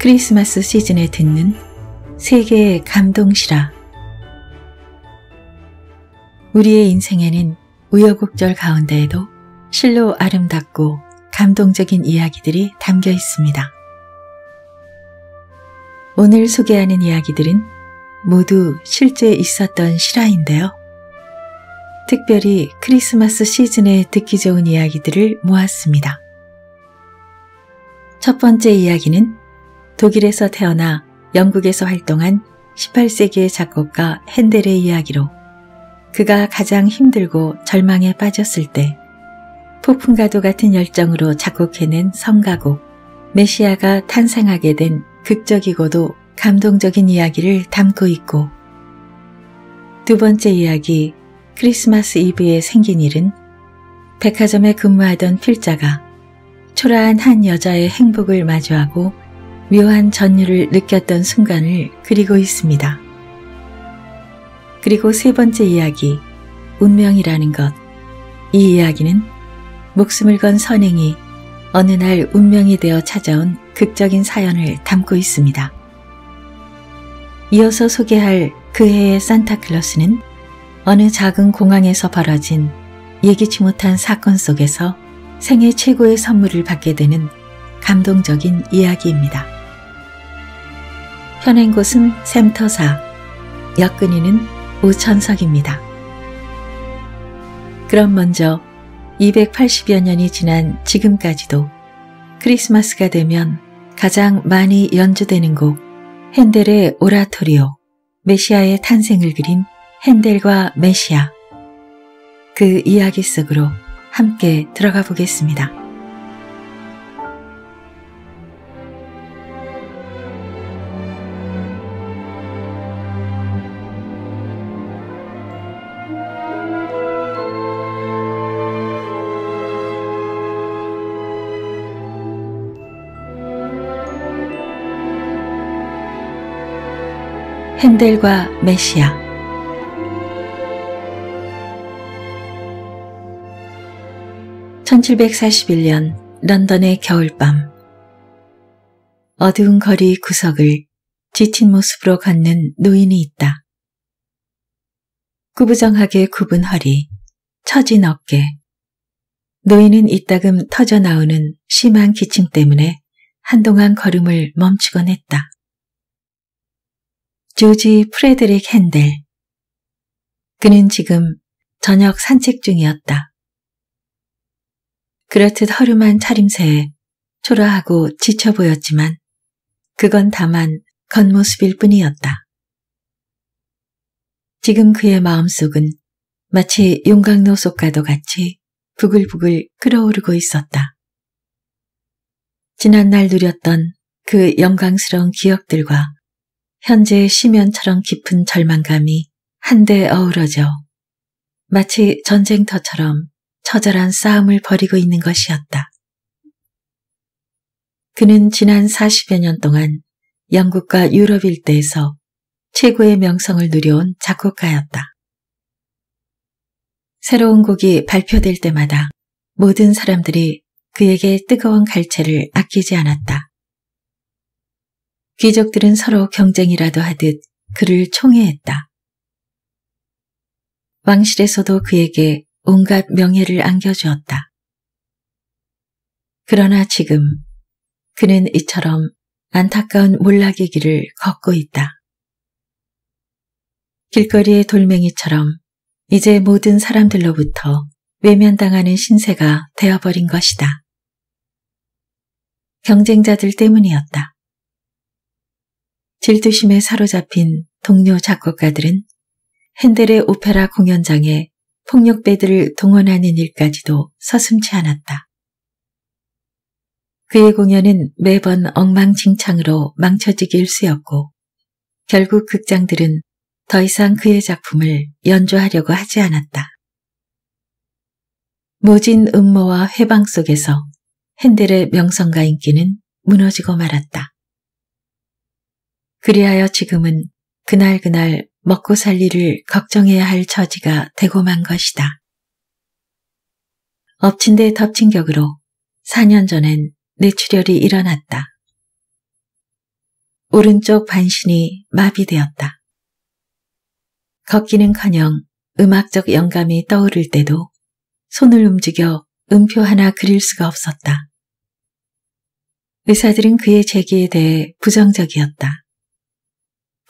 크리스마스 시즌에 듣는 세계의 감동시라. 우리의 인생에는 우여곡절 가운데에도 실로 아름답고 감동적인 이야기들이 담겨 있습니다. 오늘 소개하는 이야기들은 모두 실제 있었던 실화인데요. 특별히 크리스마스 시즌에 듣기 좋은 이야기들을 모았습니다. 첫 번째 이야기는 독일에서 태어나 영국에서 활동한 18세기의 작곡가 핸델의 이야기로 그가 가장 힘들고 절망에 빠졌을 때폭풍가도 같은 열정으로 작곡해낸 성가곡 메시아가 탄생하게 된 극적이고도 감동적인 이야기를 담고 있고 두 번째 이야기 크리스마스 이브에 생긴 일은 백화점에 근무하던 필자가 초라한 한 여자의 행복을 마주하고 묘한 전율을 느꼈던 순간을 그리고 있습니다. 그리고 세 번째 이야기, 운명이라는 것. 이 이야기는 목숨을 건 선행이 어느 날 운명이 되어 찾아온 극적인 사연을 담고 있습니다. 이어서 소개할 그 해의 산타클로스는 어느 작은 공항에서 벌어진 예기치 못한 사건 속에서 생애 최고의 선물을 받게 되는 감동적인 이야기입니다. 현행 곳은 센터사 역근이는 우천석입니다. 그럼 먼저 280여 년이 지난 지금까지도 크리스마스가 되면 가장 많이 연주되는 곡 핸델의 오라토리오 메시아의 탄생을 그린 핸델과 메시아 그 이야기 속으로 함께 들어가 보겠습니다. 핸델과 메시아 (1741년) 런던의 겨울밤 어두운 거리 구석을 지친 모습으로 걷는 노인이 있다. 구부정하게 굽은 허리, 처진 어깨. 노인은 이따금 터져 나오는 심한 기침 때문에 한동안 걸음을 멈추곤 했다. 조지 프레드릭 핸델. 그는 지금 저녁 산책 중이었다. 그렇듯 허름한 차림새에 초라하고 지쳐 보였지만 그건 다만 겉모습일 뿐이었다. 지금 그의 마음속은 마치 용광로 속과도 같이 부글부글 끓어오르고 있었다. 지난날 누렸던 그 영광스러운 기억들과 현재의 심연처럼 깊은 절망감이 한데 어우러져 마치 전쟁터처럼 처절한 싸움을 벌이고 있는 것이었다. 그는 지난 40여 년 동안 영국과 유럽 일대에서 최고의 명성을 누려온 작곡가였다. 새로운 곡이 발표될 때마다 모든 사람들이 그에게 뜨거운 갈채를 아끼지 않았다. 귀족들은 서로 경쟁이라도 하듯 그를 총애했다. 왕실에서도 그에게 온갖 명예를 안겨주었다. 그러나 지금 그는 이처럼 안타까운 몰락의 길을 걷고 있다. 길거리의 돌멩이처럼 이제 모든 사람들로부터 외면당하는 신세가 되어버린 것이다. 경쟁자들 때문이었다. 질투심에 사로잡힌 동료 작곡가들은 핸델의 오페라 공연장에 폭력배들을 동원하는 일까지도 서슴지 않았다. 그의 공연은 매번 엉망진창으로 망쳐지기 일쑤였고 결국 극장들은 더 이상 그의 작품을 연주하려고 하지 않았다. 모진 음모와 해방 속에서 핸델의 명성과 인기는 무너지고 말았다. 그리하여 지금은 그날그날 먹고 살 일을 걱정해야 할 처지가 되고만 것이다. 엎친 데 덮친 격으로 4년 전엔 뇌출혈이 일어났다. 오른쪽 반신이 마비되었다. 걷기는커녕 음악적 영감이 떠오를 때도 손을 움직여 음표 하나 그릴 수가 없었다. 의사들은 그의 재기에 대해 부정적이었다.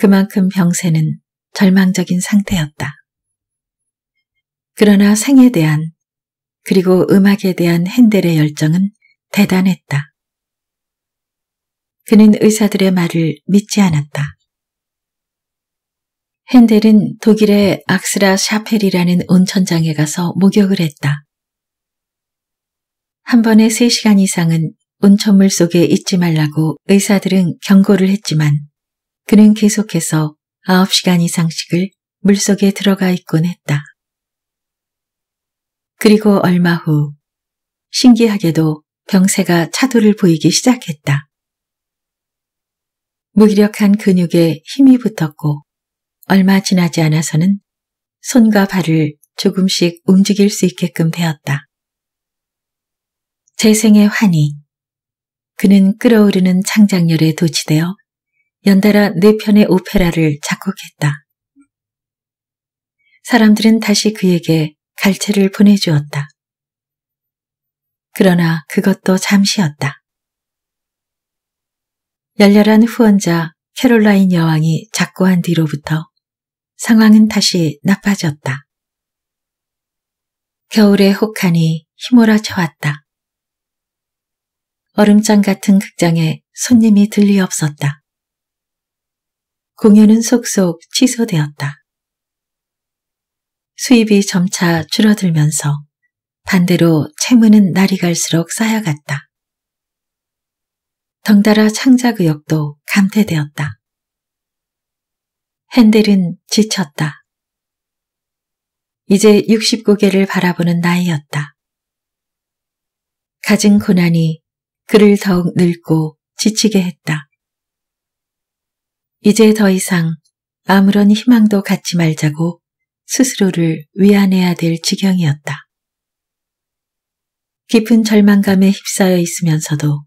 그만큼 병세는 절망적인 상태였다. 그러나 생에 대한 그리고 음악에 대한 핸델의 열정은 대단했다. 그는 의사들의 말을 믿지 않았다. 핸델은 독일의 악스라 샤펠이라는 온천장에 가서 목욕을 했다. 한 번에 3시간 이상은 온천물 속에 있지 말라고 의사들은 경고를 했지만 그는 계속해서 9시간 이상씩을 물속에 들어가 있곤 했다. 그리고 얼마 후 신기하게도 병세가 차도를 보이기 시작했다. 무기력한 근육에 힘이 붙었고 얼마 지나지 않아서는 손과 발을 조금씩 움직일 수 있게끔 되었다. 재생의 환희. 그는 끓어오르는 창작열에 도취되어 연달아 네 편의 오페라를 작곡했다. 사람들은 다시 그에게 갈채를 보내주었다. 그러나 그것도 잠시였다. 열렬한 후원자 캐롤라인 여왕이 작고한 뒤로부터 상황은 다시 나빠졌다. 겨울의 혹한이 휘몰아쳐왔다. 얼음장 같은 극장에 손님이 들리 없었다. 공연은 속속 취소되었다. 수입이 점차 줄어들면서 반대로 채무는 날이 갈수록 쌓여갔다. 덩달아 창작의역도 감퇴되었다. 핸델은 지쳤다. 이제 69개를 바라보는 나이였다. 가진 고난이 그를 더욱 늙고 지치게 했다. 이제 더 이상 아무런 희망도 갖지 말자고 스스로를 위안해야 될 지경이었다. 깊은 절망감에 휩싸여 있으면서도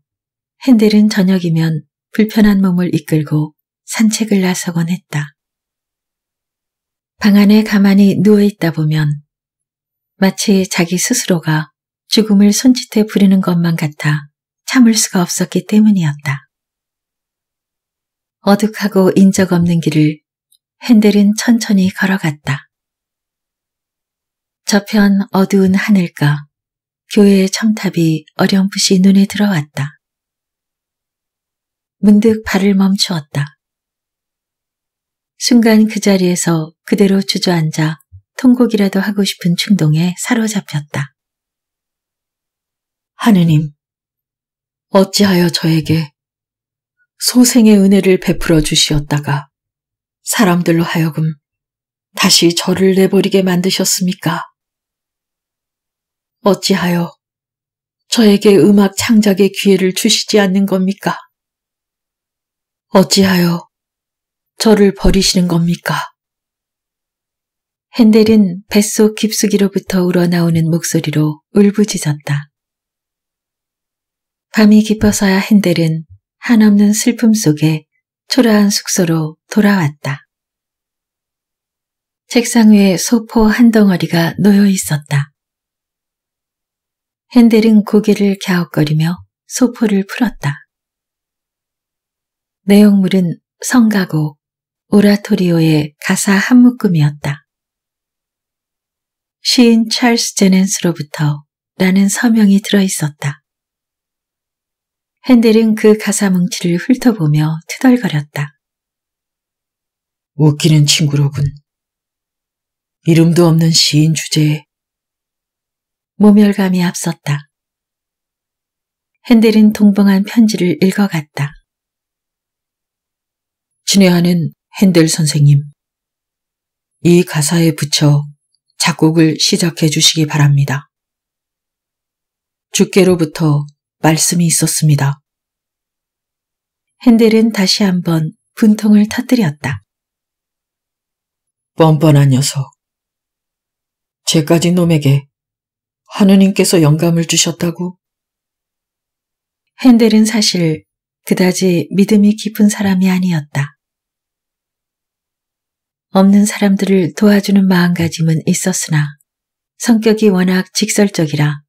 핸들은 저녁이면 불편한 몸을 이끌고 산책을 나서곤 했다. 방 안에 가만히 누워있다 보면 마치 자기 스스로가 죽음을 손짓해 부리는 것만 같아 참을 수가 없었기 때문이었다. 어둑하고 인적 없는 길을 핸들은 천천히 걸어갔다. 저편 어두운 하늘가 교회의 첨탑이 어렴풋이 눈에 들어왔다. 문득 발을 멈추었다. 순간 그 자리에서 그대로 주저앉아 통곡이라도 하고 싶은 충동에 사로잡혔다. 하느님, 어찌하여 저에게 소생의 은혜를 베풀어 주시었다가 사람들로 하여금 다시 저를 내버리게 만드셨습니까? 어찌하여 저에게 음악 창작의 기회를 주시지 않는 겁니까? 어찌하여 저를 버리시는 겁니까? 헨델은 뱃속 깊숙이로부터 우러나오는 목소리로 울부짖었다. 밤이 깊어서야 헨델은 한없는 슬픔 속에 초라한 숙소로 돌아왔다. 책상 위에 소포 한 덩어리가 놓여 있었다. 핸델은 고개를 갸웃거리며 소포를 풀었다. 내용물은 성가곡, 오라토리오의 가사 한 묶음이었다. 시인 찰스 제넨스로부터 라는 서명이 들어있었다. 핸델은 그 가사뭉치를 훑어보며 투덜거렸다. 웃기는 친구로군. 이름도 없는 시인 주제에 모멸감이 앞섰다. 핸델은 동봉한 편지를 읽어갔다. 친애하는 핸델 선생님, 이 가사에 붙여 작곡을 시작해 주시기 바랍니다. 주께로부터 말씀이 있었습니다. 핸델은 다시 한번 분통을 터뜨렸다. 뻔뻔한 녀석. 죄까진 놈에게 하느님께서 영감을 주셨다고? 핸델은 사실 그다지 믿음이 깊은 사람이 아니었다. 없는 사람들을 도와주는 마음가짐은 있었으나 성격이 워낙 직설적이라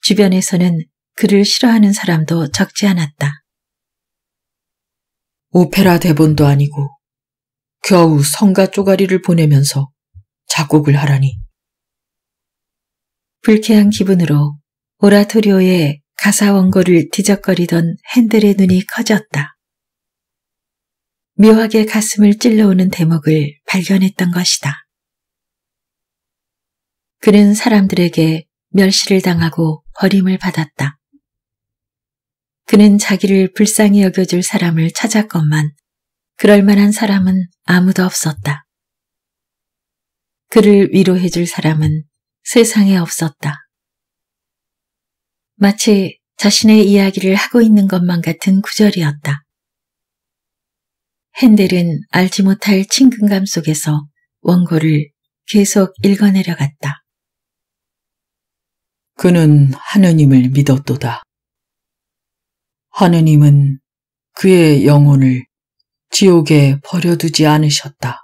주변에서는 그를 싫어하는 사람도 적지 않았다. 오페라 대본도 아니고 겨우 성가 쪼가리를 보내면서 작곡을 하라니. 불쾌한 기분으로 오라토리오의 가사 원고를 뒤적거리던 핸들의 눈이 커졌다. 묘하게 가슴을 찔러오는 대목을 발견했던 것이다. 그는 사람들에게 멸시를 당하고 버림을 받았다. 그는 자기를 불쌍히 여겨줄 사람을 찾았건만 그럴 만한 사람은 아무도 없었다. 그를 위로해줄 사람은 세상에 없었다. 마치 자신의 이야기를 하고 있는 것만 같은 구절이었다. 핸델은 알지 못할 친근감 속에서 원고를 계속 읽어내려갔다. 그는 하느님을 믿었도다. 하느님은 그의 영혼을 지옥에 버려두지 않으셨다.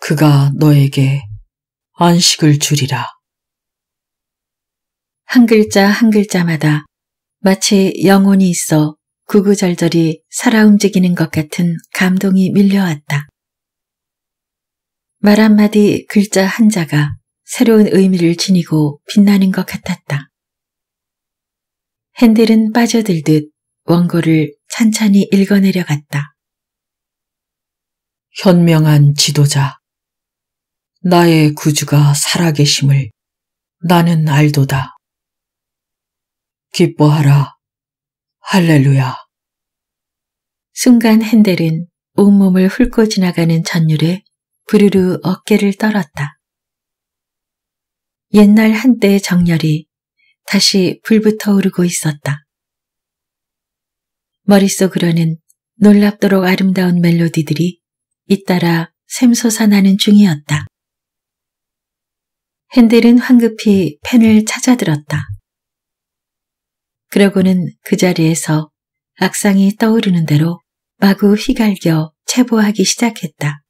그가 너에게 안식을 주리라. 한 글자 한 글자마다 마치 영혼이 있어 구구절절히 살아 움직이는 것 같은 감동이 밀려왔다. 말 한마디 글자 한자가 새로운 의미를 지니고 빛나는 것 같았다. 핸들은 빠져들듯 원고를 찬찬히 읽어내려갔다. 현명한 지도자, 나의 구주가 살아계심을 나는 알도다. 기뻐하라. 할렐루야. 순간 핸델은 온몸을 훑고 지나가는 전율에 부르르 어깨를 떨었다. 옛날 한때의 정열이 다시 불붙어 오르고 있었다. 머릿속으로는 놀랍도록 아름다운 멜로디들이 잇따라 샘솟아나는 중이었다. 핸들은 황급히 펜을 찾아들었다. 그러고는 그 자리에서 악상이 떠오르는 대로 마구 휘갈겨 체보하기 시작했다.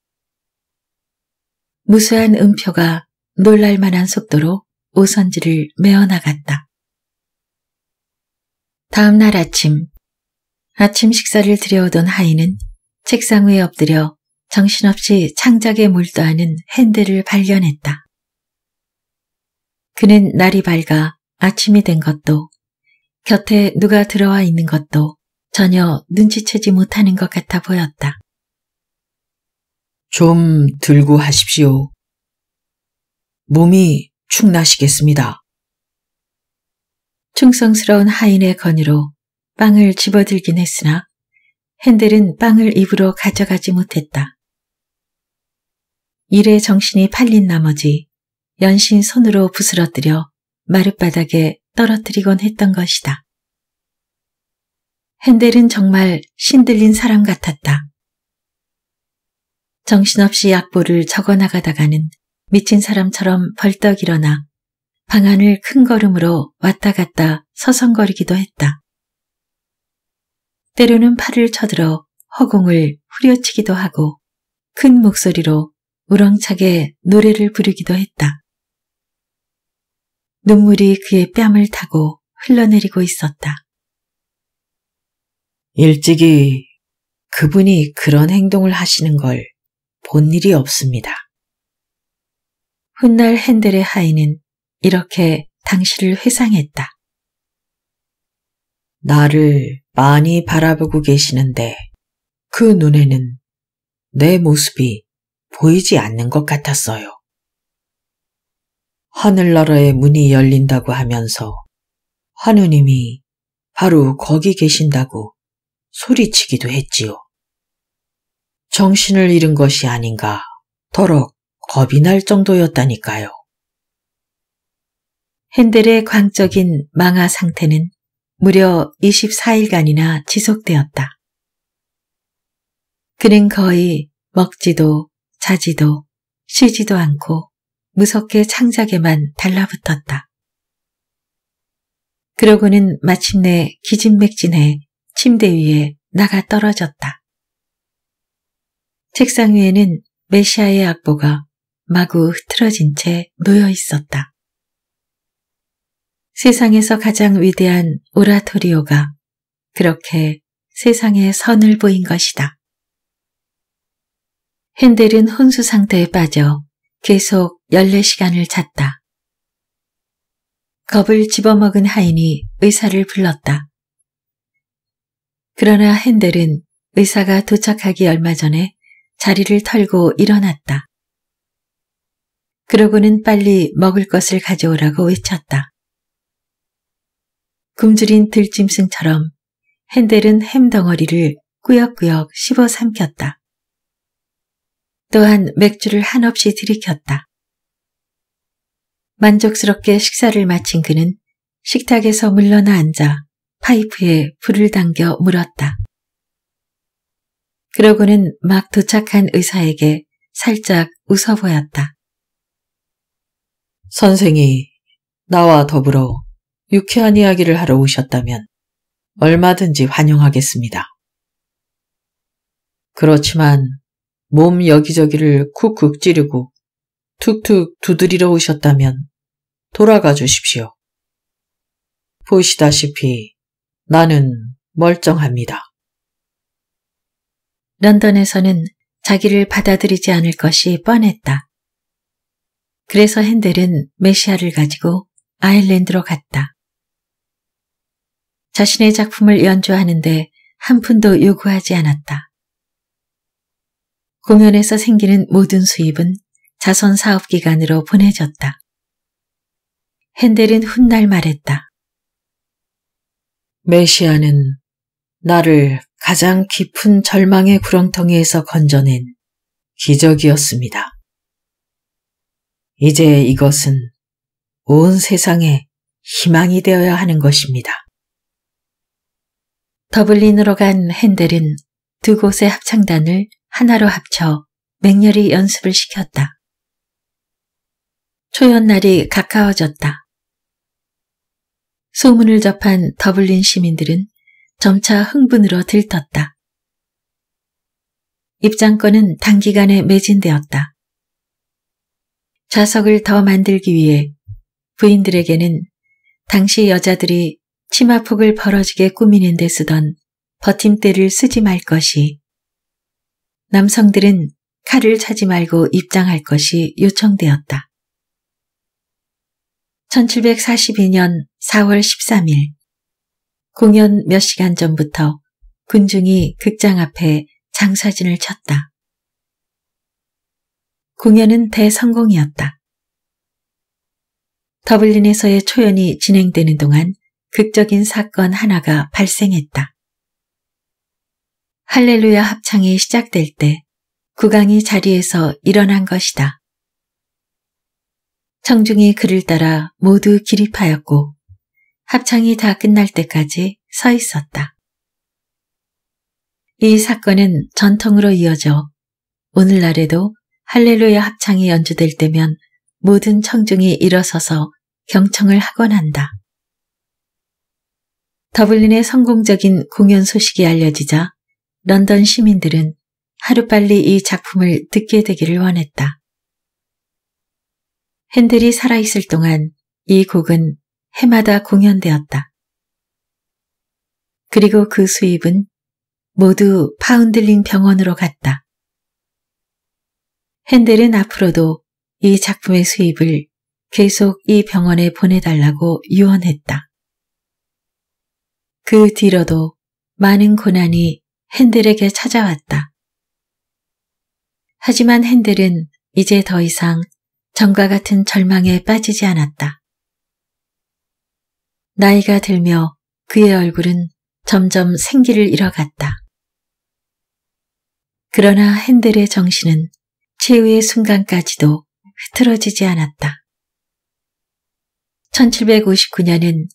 무수한 음표가 놀랄만한 속도로 오선지를 메어나갔다. 다음 날 아침, 아침 식사를 들여오던 하인은 책상 위에 엎드려 정신없이 창작에 몰두하는 핸들을 발견했다. 그는 날이 밝아 아침이 된 것도 곁에 누가 들어와 있는 것도 전혀 눈치채지 못하는 것 같아 보였다. 좀 들고 하십시오. 몸이 축나시겠습니다. 충성스러운 하인의 건의로 빵을 집어들긴 했으나 핸들은 빵을 입으로 가져가지 못했다. 일에 정신이 팔린 나머지 연신 손으로 부스러뜨려 마룻바닥에 떨어뜨리곤 했던 것이다. 핸델은 정말 신들린 사람 같았다. 정신없이 악보를 적어나가다가는 미친 사람처럼 벌떡 일어나 방 안을 큰 걸음으로 왔다 갔다 서성거리기도 했다. 때로는 팔을 쳐들어 허공을 후려치기도 하고 큰 목소리로 우렁차게 노래를 부르기도 했다. 눈물이 그의 뺨을 타고 흘러내리고 있었다. 일찍이 그분이 그런 행동을 하시는 걸 본 일이 없습니다. 훗날 핸들의 하인은 이렇게 당신을 회상했다. 나를 많이 바라보고 계시는데 그 눈에는 내 모습이 보이지 않는 것 같았어요. 하늘나라의 문이 열린다고 하면서 하느님이 바로 거기 계신다고 소리치기도 했지요. 정신을 잃은 것이 아닌가 더럭 겁이 날 정도였다니까요. 핸들의 광적인 망하 상태는 무려 24일간이나 지속되었다. 그는 거의 먹지도 자지도 쉬지도 않고 무섭게 창작에만 달라붙었다. 그러고는 마침내 기진맥진해 침대 위에 나가 떨어졌다. 책상 위에는 메시아의 악보가 마구 흐트러진 채 놓여 있었다. 세상에서 가장 위대한 오라토리오가 그렇게 세상에 선을 보인 것이다. 핸델은 혼수 상태에 빠져 계속 14시간을 잤다. 겁을 집어먹은 하인이 의사를 불렀다. 그러나 핸델은 의사가 도착하기 얼마 전에 자리를 털고 일어났다. 그러고는 빨리 먹을 것을 가져오라고 외쳤다. 굶주린 들짐승처럼 핸델은 햄 덩어리를 꾸역꾸역 씹어 삼켰다. 또한 맥주를 한없이 들이켰다. 만족스럽게 식사를 마친 그는 식탁에서 물러나 앉아 파이프에 불을 당겨 물었다. 그러고는 막 도착한 의사에게 살짝 웃어 보였다. 선생이 나와 더불어 유쾌한 이야기를 하러 오셨다면 얼마든지 환영하겠습니다. 그렇지만 몸 여기저기를 쿡쿡 찌르고 툭툭 두드리러 오셨다면 돌아가 주십시오. 보시다시피 나는 멀쩡합니다. 런던에서는 자기를 받아들이지 않을 것이 뻔했다. 그래서 핸들은 메시아를 가지고 아일랜드로 갔다. 자신의 작품을 연주하는데 한 푼도 요구하지 않았다. 공연에서 생기는 모든 수입은 자선 사업기관으로 보내졌다. 헨델은 훗날 말했다. 메시아는 나를 가장 깊은 절망의 구렁텅이에서 건져낸 기적이었습니다. 이제 이것은 온 세상에 희망이 되어야 하는 것입니다. 더블린으로 간 핸델은 두 곳의 합창단을 하나로 합쳐 맹렬히 연습을 시켰다. 초연날이 가까워졌다. 소문을 접한 더블린 시민들은 점차 흥분으로 들떴다. 입장권은 단기간에 매진되었다. 좌석을 더 만들기 위해 부인들에게는 당시 여자들이 치마폭을 벌어지게 꾸미는 데 쓰던 버팀대를 쓰지 말 것이 남성들은 칼을 차지 말고 입장할 것이 요청되었다. 1742년 4월 13일 공연 몇 시간 전부터 군중이 극장 앞에 장사진을 쳤다. 공연은 대성공이었다. 더블린에서의 초연이 진행되는 동안 극적인 사건 하나가 발생했다. 할렐루야 합창이 시작될 때 구강이 자리에서 일어난 것이다. 청중이 그를 따라 모두 기립하였고 합창이 다 끝날 때까지 서 있었다. 이 사건은 전통으로 이어져 오늘날에도 할렐루야 합창이 연주될 때면 모든 청중이 일어서서 경청을 하곤 한다. 더블린의 성공적인 공연 소식이 알려지자 런던 시민들은 하루빨리 이 작품을 듣게 되기를 원했다. 핸들이 살아있을 동안 이 곡은 해마다 공연되었다. 그리고 그 수입은 모두 파운들링 병원으로 갔다. 핸델은 앞으로도 이 작품의 수입을 계속 이 병원에 보내달라고 유언했다. 그 뒤로도 많은 고난이 핸들에게 찾아왔다. 하지만 핸들은 이제 더 이상 전과 같은 절망에 빠지지 않았다. 나이가 들며 그의 얼굴은 점점 생기를 잃어갔다. 그러나 핸들의 정신은 최후의 순간까지도 흐트러지지 않았다. 1759년은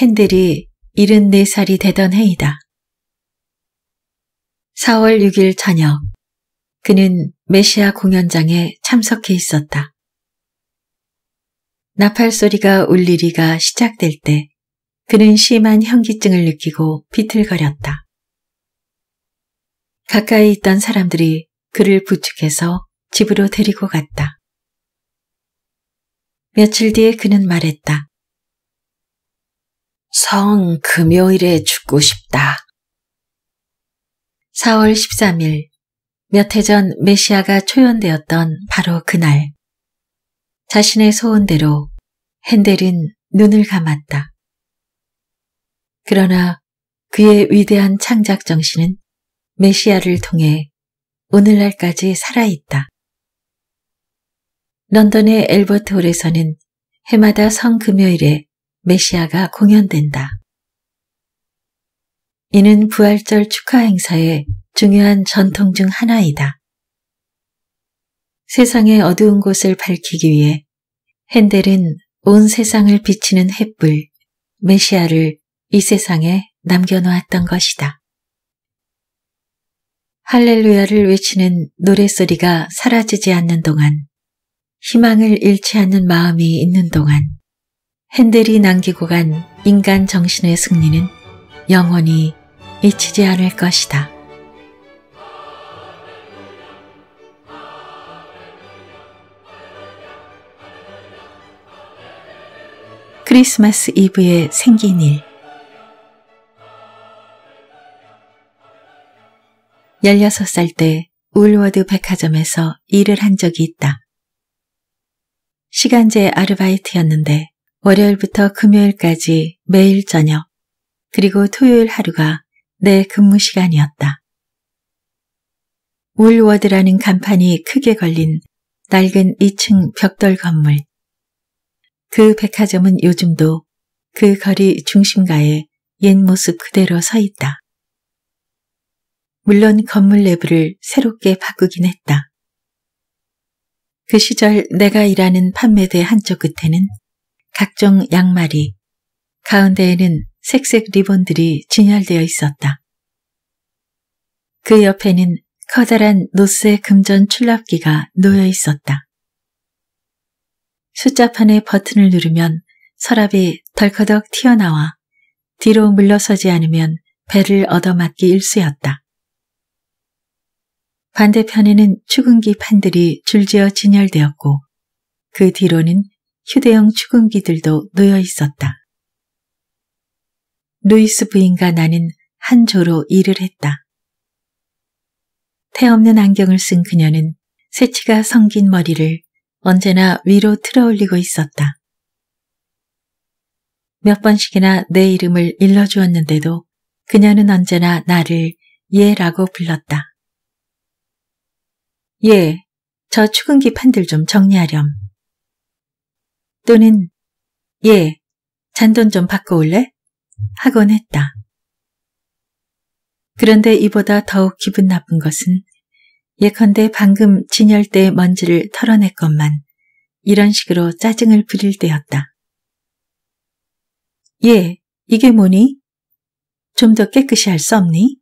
핸들이 74살이 되던 해이다. 4월 6일 저녁, 그는 메시아 공연장에 참석해 있었다. 나팔 소리가 울리리가 시작될 때 그는 심한 현기증을 느끼고 비틀거렸다. 가까이 있던 사람들이 그를 부축해서 집으로 데리고 갔다. 며칠 뒤에 그는 말했다. 성 금요일에 죽고 싶다. 4월 13일 몇 해 전 메시아가 초연되었던 바로 그날 자신의 소원대로 핸델은 눈을 감았다. 그러나 그의 위대한 창작 정신은 메시아를 통해 오늘날까지 살아있다. 런던의 엘버트 홀에서는 해마다 성금요일에 메시아가 공연된다. 이는 부활절 축하 행사의 중요한 전통 중 하나이다. 세상의 어두운 곳을 밝히기 위해 헨델은온 세상을 비치는 햇불, 메시아를 이 세상에 남겨놓았던 것이다. 할렐루야를 외치는 노랫소리가 사라지지 않는 동안, 희망을 잃지 않는 마음이 있는 동안, 핸델이 남기고 간 인간 정신의 승리는 영원히 잊히지 않을 것이다. 크리스마스 이브에 생긴 일 16살 때 울워드 백화점에서 일을 한 적이 있다. 시간제 아르바이트였는데 월요일부터 금요일까지 매일 저녁, 그리고 토요일 하루가 내 근무 시간이었다. 울워드라는 간판이 크게 걸린 낡은 2층 벽돌 건물. 그 백화점은 요즘도 그 거리 중심가에 옛 모습 그대로 서 있다. 물론 건물 내부를 새롭게 바꾸긴 했다. 그 시절 내가 일하는 판매대 한쪽 끝에는 각종 양말이 가운데에는 색색 리본들이 진열되어 있었다. 그 옆에는 커다란 노스의 금전 출납기가 놓여 있었다. 숫자판의 버튼을 누르면 서랍이 덜커덕 튀어나와 뒤로 물러서지 않으면 배를 얻어맞기 일쑤였다. 반대편에는 추궁기 판들이 줄지어 진열되었고 그 뒤로는 휴대용 추궁기들도 놓여 있었다. 루이스 부인과 나는 한 조로 일을 했다. 태 없는 안경을 쓴 그녀는 새치가 성긴 머리를 언제나 위로 틀어 올리고 있었다. 몇 번씩이나 내 이름을 일러주었는데도 그녀는 언제나 나를 예라고 불렀다. 예, 저 추근기 판들 좀 정리하렴. 또는 예, 잔돈 좀 바꿔올래? 하곤 했다. 그런데 이보다 더욱 기분 나쁜 것은 예컨대 방금 진열대 먼지를 털어냈건만 이런 식으로 짜증을 부릴 때였다. 예, 이게 뭐니? 좀 더 깨끗이 할 수 없니?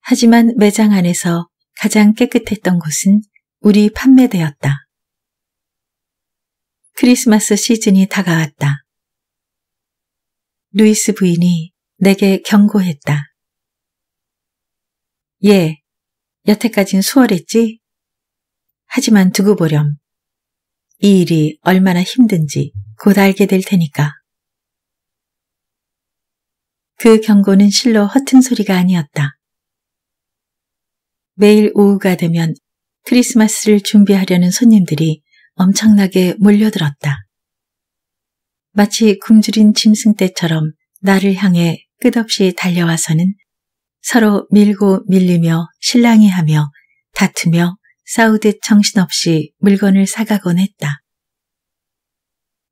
하지만 매장 안에서 가장 깨끗했던 곳은 우리 판매대였다. 크리스마스 시즌이 다가왔다. 루이스 부인이 내게 경고했다. 예, 여태까진 수월했지? 하지만 두고 보렴. 이 일이 얼마나 힘든지 곧 알게 될 테니까. 그 경고는 실로 허튼 소리가 아니었다. 매일 오후가 되면 크리스마스를 준비하려는 손님들이 엄청나게 몰려들었다. 마치 굶주린 짐승 떼처럼 나를 향해 끝없이 달려와서는 서로 밀고 밀리며 실랑이하며 다투며 싸우듯 정신없이 물건을 사가곤 했다.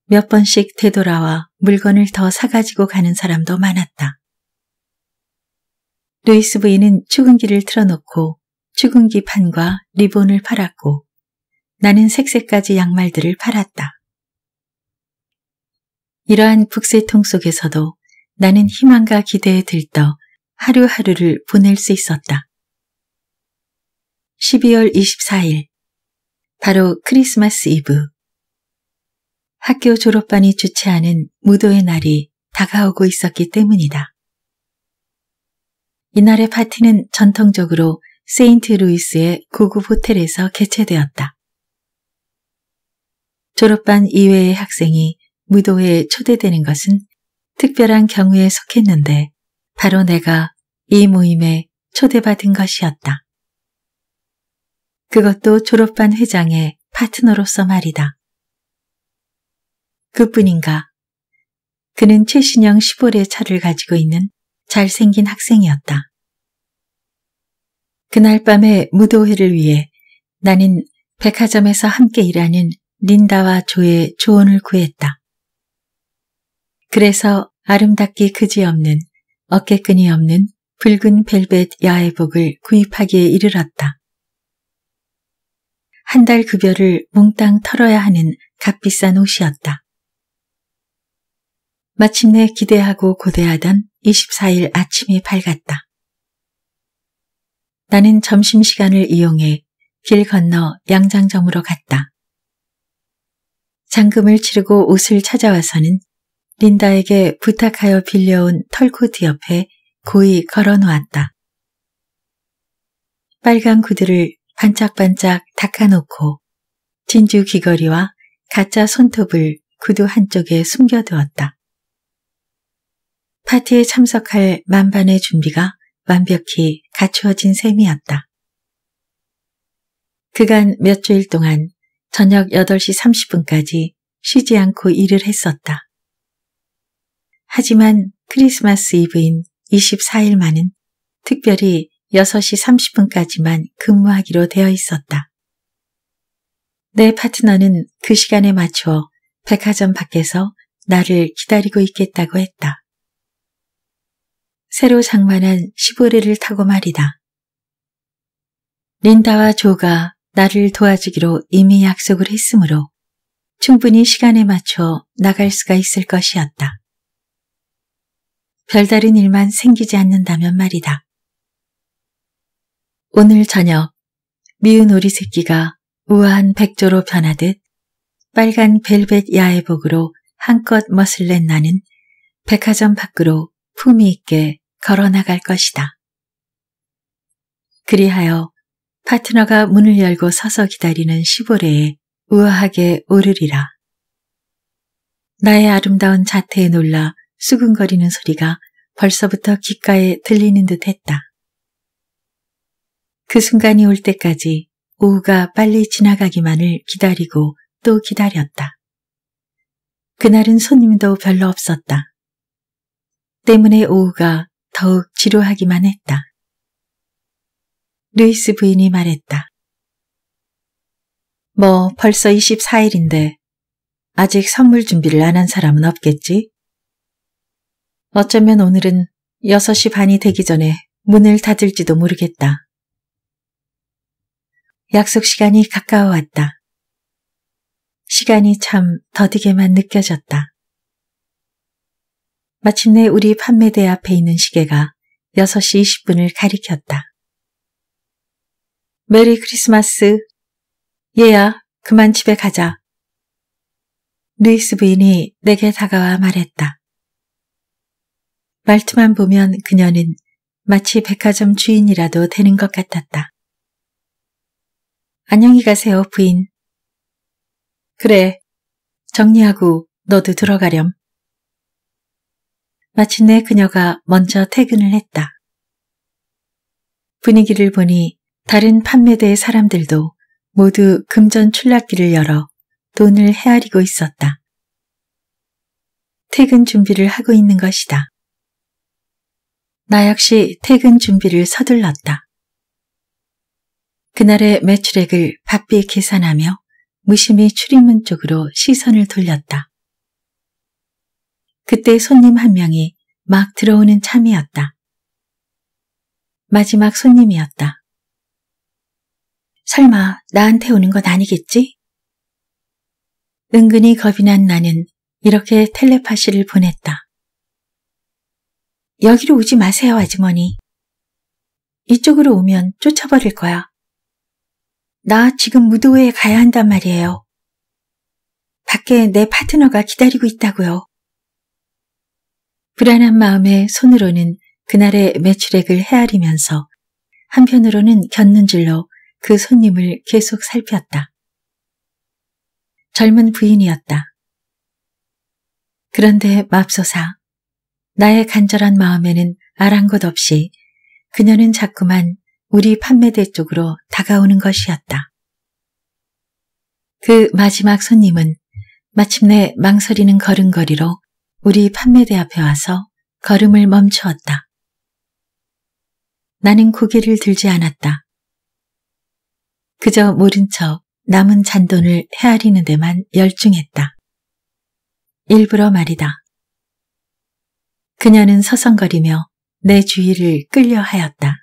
몇 번씩 되돌아와 물건을 더 사가지고 가는 사람도 많았다. 루이스 부인은 축은기를 틀어놓고 축은기 판과 리본을 팔았고 나는 색색까지 양말들을 팔았다. 이러한 북새통 속에서도 나는 희망과 기대에 들떠 하루하루를 보낼 수 있었다. 12월 24일 바로 크리스마스 이브 학교 졸업반이 주최하는 무도의 날이 다가오고 있었기 때문이다. 이날의 파티는 전통적으로 세인트 루이스의 고급 호텔에서 개최되었다. 졸업반 이외의 학생이 무도회에 초대되는 것은 특별한 경우에 속했는데 바로 내가 이 모임에 초대받은 것이었다. 그것도 졸업반 회장의 파트너로서 말이다. 그뿐인가. 그는 최신형 시0월의 차를 가지고 있는 잘생긴 학생이었다. 그날 밤에 무도회를 위해 나는 백화점에서 함께 일하는 린다와 조의 조언을 구했다. 그래서 아름답기 그지없는 어깨끈이 없는 붉은 벨벳 야외복을 구입하기에 이르렀다. 한 달 급여를 몽땅 털어야 하는 값비싼 옷이었다. 마침내 기대하고 고대하던 24일 아침이 밝았다. 나는 점심시간을 이용해 길 건너 양장점으로 갔다. 잠금을 치르고 옷을 찾아와서는 린다에게 부탁하여 빌려온 털코트 옆에 고이 걸어놓았다. 빨간 구두를 반짝반짝 닦아놓고 진주 귀걸이와 가짜 손톱을 구두 한쪽에 숨겨두었다. 파티에 참석할 만반의 준비가 완벽히 갖추어진 셈이었다. 그간 몇 주일 동안 저녁 8시 30분까지 쉬지 않고 일을 했었다. 하지만 크리스마스 이브인 24일만은 특별히 6시 30분까지만 근무하기로 되어 있었다. 내 파트너는 그 시간에 맞춰 백화점 밖에서 나를 기다리고 있겠다고 했다. 새로 장만한 시보레를 타고 말이다. 린다와 조가 나를 도와주기로 이미 약속을 했으므로 충분히 시간에 맞춰 나갈 수가 있을 것이었다. 별다른 일만 생기지 않는다면 말이다. 오늘 저녁 미운 오리 새끼가 우아한 백조로 변하듯 빨간 벨벳 야외복으로 한껏 멋을 낸 나는 백화점 밖으로 품위 있게 걸어나갈 것이다. 그리하여 파트너가 문을 열고 서서 기다리는 시보레에 우아하게 오르리라. 나의 아름다운 자태에 놀라 수근거리는 소리가 벌써부터 귓가에 들리는 듯 했다. 그 순간이 올 때까지 오후가 빨리 지나가기만을 기다리고 또 기다렸다. 그날은 손님도 별로 없었다. 때문에 오후가 더욱 지루하기만 했다. 루이스 부인이 말했다. 뭐 벌써 24일인데 아직 선물 준비를 안 한 사람은 없겠지? 어쩌면 오늘은 6시 반이 되기 전에 문을 닫을지도 모르겠다. 약속 시간이 가까워왔다. 시간이 참 더디게만 느껴졌다. 마침내 우리 판매대 앞에 있는 시계가 6시 20분을 가리켰다. 메리 크리스마스. 얘야, 그만 집에 가자. 루이스 부인이 내게 다가와 말했다. 말투만 보면 그녀는 마치 백화점 주인이라도 되는 것 같았다. 안녕히 가세요, 부인. 그래, 정리하고 너도 들어가렴. 마침내 그녀가 먼저 퇴근을 했다. 분위기를 보니 다른 판매대의 사람들도 모두 금전 출납기를 열어 돈을 헤아리고 있었다. 퇴근 준비를 하고 있는 것이다. 나 역시 퇴근 준비를 서둘렀다. 그날의 매출액을 바삐 계산하며 무심히 출입문 쪽으로 시선을 돌렸다. 그때 손님 한 명이 막 들어오는 참이었다. 마지막 손님이었다. 설마 나한테 오는 건 아니겠지? 은근히 겁이 난 나는 이렇게 텔레파시를 보냈다. 여기로 오지 마세요, 아주머니. 이쪽으로 오면 쫓아버릴 거야. 나 지금 무도회에 가야 한단 말이에요. 밖에 내 파트너가 기다리고 있다고요. 불안한 마음에 손으로는 그날의 매출액을 헤아리면서 한편으로는 곁눈질로 그 손님을 계속 살폈다. 젊은 부인이었다. 그런데 맙소사 나의 간절한 마음에는 아랑곳 없이 그녀는 자꾸만 우리 판매대 쪽으로 다가오는 것이었다. 그 마지막 손님은 마침내 망설이는 걸음걸이로 우리 판매대 앞에 와서 걸음을 멈추었다. 나는 고개를 들지 않았다. 그저 모른 척 남은 잔돈을 헤아리는 데만 열중했다. 일부러 말이다. 그녀는 서성거리며 내 주위를 끌려 하였다.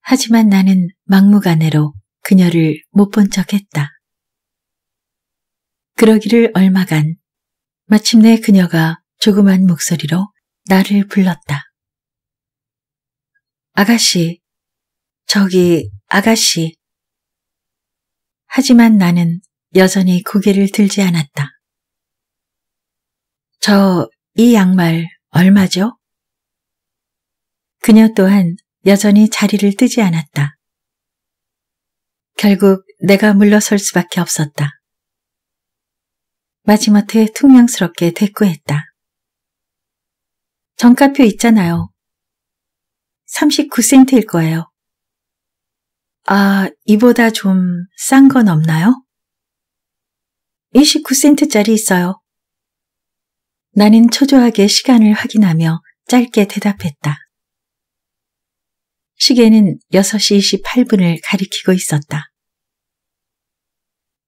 하지만 나는 막무가내로 그녀를 못 본 척했다. 그러기를 얼마간 마침내 그녀가 조그만 목소리로 나를 불렀다. 아가씨, 저기 아가씨 하지만 나는 여전히 고개를 들지 않았다. 저 이 양말 얼마죠? 그녀 또한 여전히 자리를 뜨지 않았다. 결국 내가 물러설 수밖에 없었다. 마지못해 퉁명스럽게 대꾸했다. 정가표 있잖아요. 39센트일 거예요. 아, 이보다 좀 싼 건 없나요? 29센트짜리 있어요. 나는 초조하게 시간을 확인하며 짧게 대답했다. 시계는 6시 28분을 가리키고 있었다.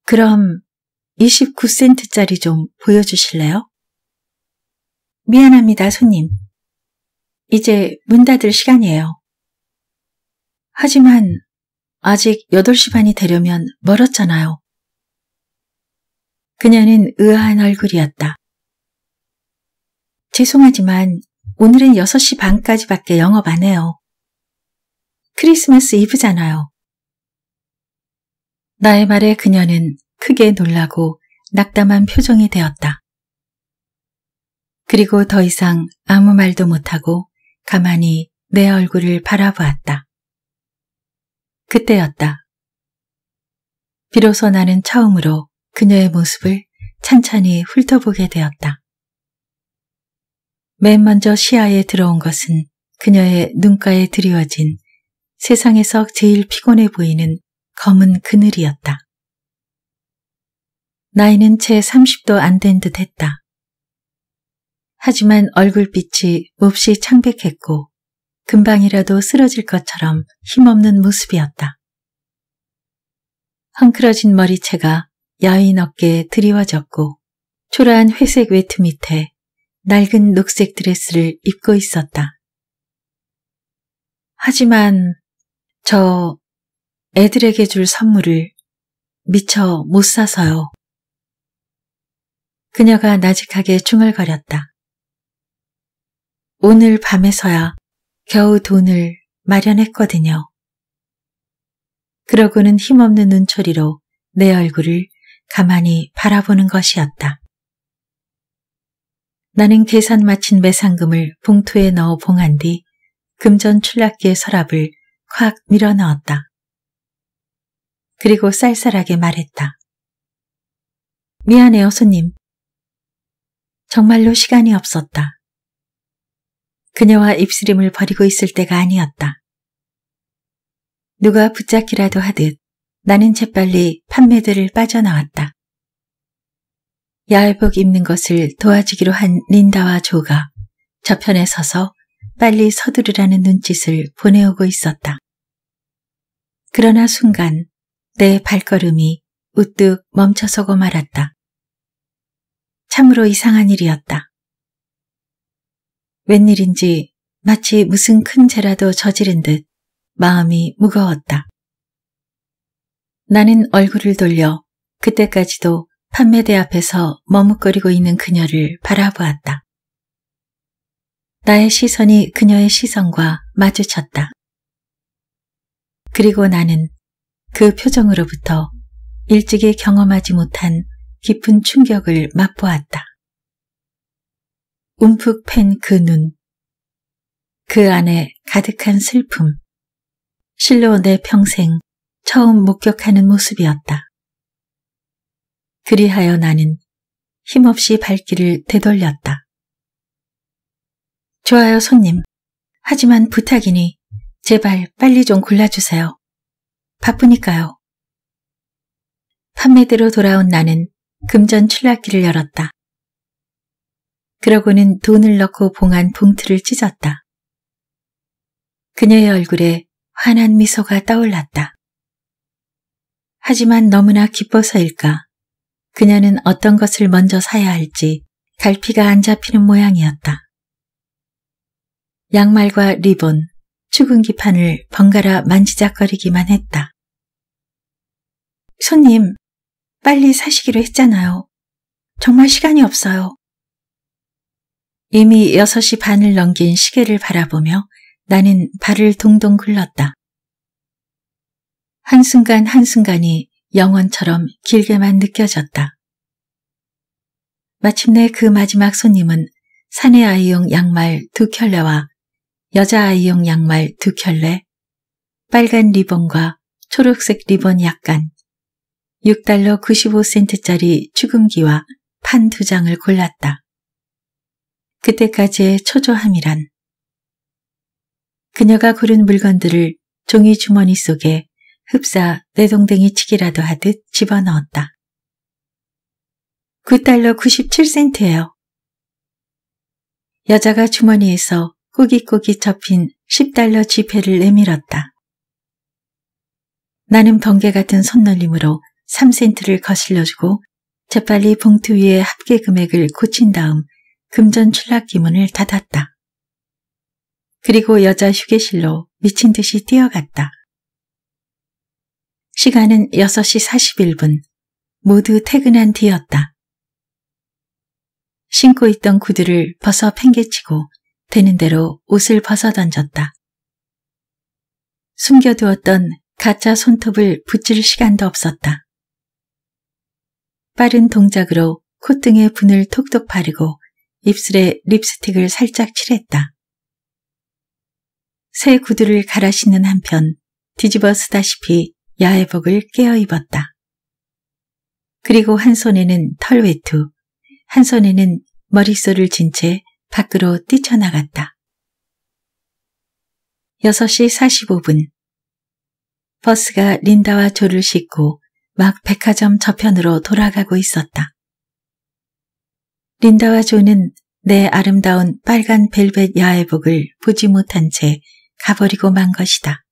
그럼 29센트짜리 좀 보여주실래요? 미안합니다, 손님. 이제 문 닫을 시간이에요. 하지만 아직 8시 반이 되려면 멀었잖아요. 그녀는 의아한 얼굴이었다. 죄송하지만 오늘은 6시 반까지밖에 영업 안 해요. 크리스마스 이브잖아요. 나의 말에 그녀는 크게 놀라고 낙담한 표정이 되었다. 그리고 더 이상 아무 말도 못하고 가만히 내 얼굴을 바라보았다. 그때였다. 비로소 나는 처음으로 그녀의 모습을 찬찬히 훑어보게 되었다. 맨 먼저 시야에 들어온 것은 그녀의 눈가에 드리워진 세상에서 제일 피곤해 보이는 검은 그늘이었다. 나이는 채 30도 안 된 듯 했다. 하지만 얼굴빛이 몹시 창백했고 금방이라도 쓰러질 것처럼 힘없는 모습이었다. 헝클어진 머리채가 여인 어깨에 드리워졌고 초라한 회색 외투 밑에 낡은 녹색 드레스를 입고 있었다. 하지만 저 애들에게 줄 선물을 미처 못 사서요. 그녀가 나직하게 중얼거렸다. 오늘 밤에서야 겨우 돈을 마련했거든요. 그러고는 힘없는 눈초리로 내 얼굴을 가만히 바라보는 것이었다. 나는 계산 마친 매상금을 봉투에 넣어 봉한 뒤 금전 출납기의 서랍을 확 밀어넣었다. 그리고 쌀쌀하게 말했다. 미안해요, 손님. 정말로 시간이 없었다. 그녀와 입술임을 버리고 있을 때가 아니었다. 누가 붙잡기라도 하듯 나는 재빨리 판매대를 빠져나왔다. 야외복 입는 것을 도와주기로 한 린다와 조가 저편에 서서 빨리 서두르라는 눈짓을 보내오고 있었다. 그러나 순간 내 발걸음이 우뚝 멈춰서고 말았다. 참으로 이상한 일이었다. 웬일인지 마치 무슨 큰 죄라도 저지른 듯 마음이 무거웠다. 나는 얼굴을 돌려 그때까지도 판매대 앞에서 머뭇거리고 있는 그녀를 바라보았다. 나의 시선이 그녀의 시선과 마주쳤다. 그리고 나는 그 표정으로부터 일찍이 경험하지 못한 깊은 충격을 맛보았다. 움푹 팬 그 눈. 그 안에 가득한 슬픔. 실로 내 평생 처음 목격하는 모습이었다. 그리하여 나는 힘없이 발길을 되돌렸다. 좋아요, 손님. 하지만 부탁이니 제발 빨리 좀 골라주세요. 바쁘니까요. 판매대로 돌아온 나는 금전 출락기를 열었다. 그러고는 돈을 넣고 봉한 봉투를 찢었다. 그녀의 얼굴에 환한 미소가 떠올랐다. 하지만 너무나 기뻐서일까 그녀는 어떤 것을 먼저 사야 할지 갈피가 안 잡히는 모양이었다. 양말과 리본, 죽은기판을 번갈아 만지작거리기만 했다. 손님, 빨리 사시기로 했잖아요. 정말 시간이 없어요. 이미 6시 반을 넘긴 시계를 바라보며 나는 발을 동동 굴렀다. 한순간 한순간이 영원처럼 길게만 느껴졌다. 마침내 그 마지막 손님은 사내 아이용 양말 두 켤레와 여자 아이용 양말 두 켤레, 빨간 리본과 초록색 리본 약간, 6달러 95센트짜리 주금기와 판 두 장을 골랐다. 그때까지의 초조함이란 그녀가 고른 물건들을 종이 주머니 속에 흡사 내동댕이 치기라도 하듯 집어넣었다. 9달러 그 97센트예요. 여자가 주머니에서 꾸깃꾸깃 접힌 10달러 지폐를 내밀었다. 나는 번개 같은 손놀림으로 3센트를 거슬러주고 재빨리 봉투 위에 합계 금액을 고친 다음 금전 출락 기문을 닫았다. 그리고 여자 휴게실로 미친 듯이 뛰어갔다. 시간은 6시 41분. 모두 퇴근한 뒤였다. 신고 있던 구두를 벗어 팽개치고 되는 대로 옷을 벗어 던졌다. 숨겨두었던 가짜 손톱을 붙일 시간도 없었다. 빠른 동작으로 콧등에 분을 톡톡 바르고 입술에 립스틱을 살짝 칠했다. 새 구두를 갈아 신는 한편 뒤집어 쓰다시피 야외복을 깨어 입었다. 그리고 한 손에는 털외투, 한 손에는 머릿소를 진 채 밖으로 뛰쳐나갔다. 6시 45분 버스가 린다와 조를 싣고 막 백화점 저편으로 돌아가고 있었다. 린다와 존은 내 아름다운 빨간 벨벳 야외복을 보지 못한 채 가버리고 만 것이다.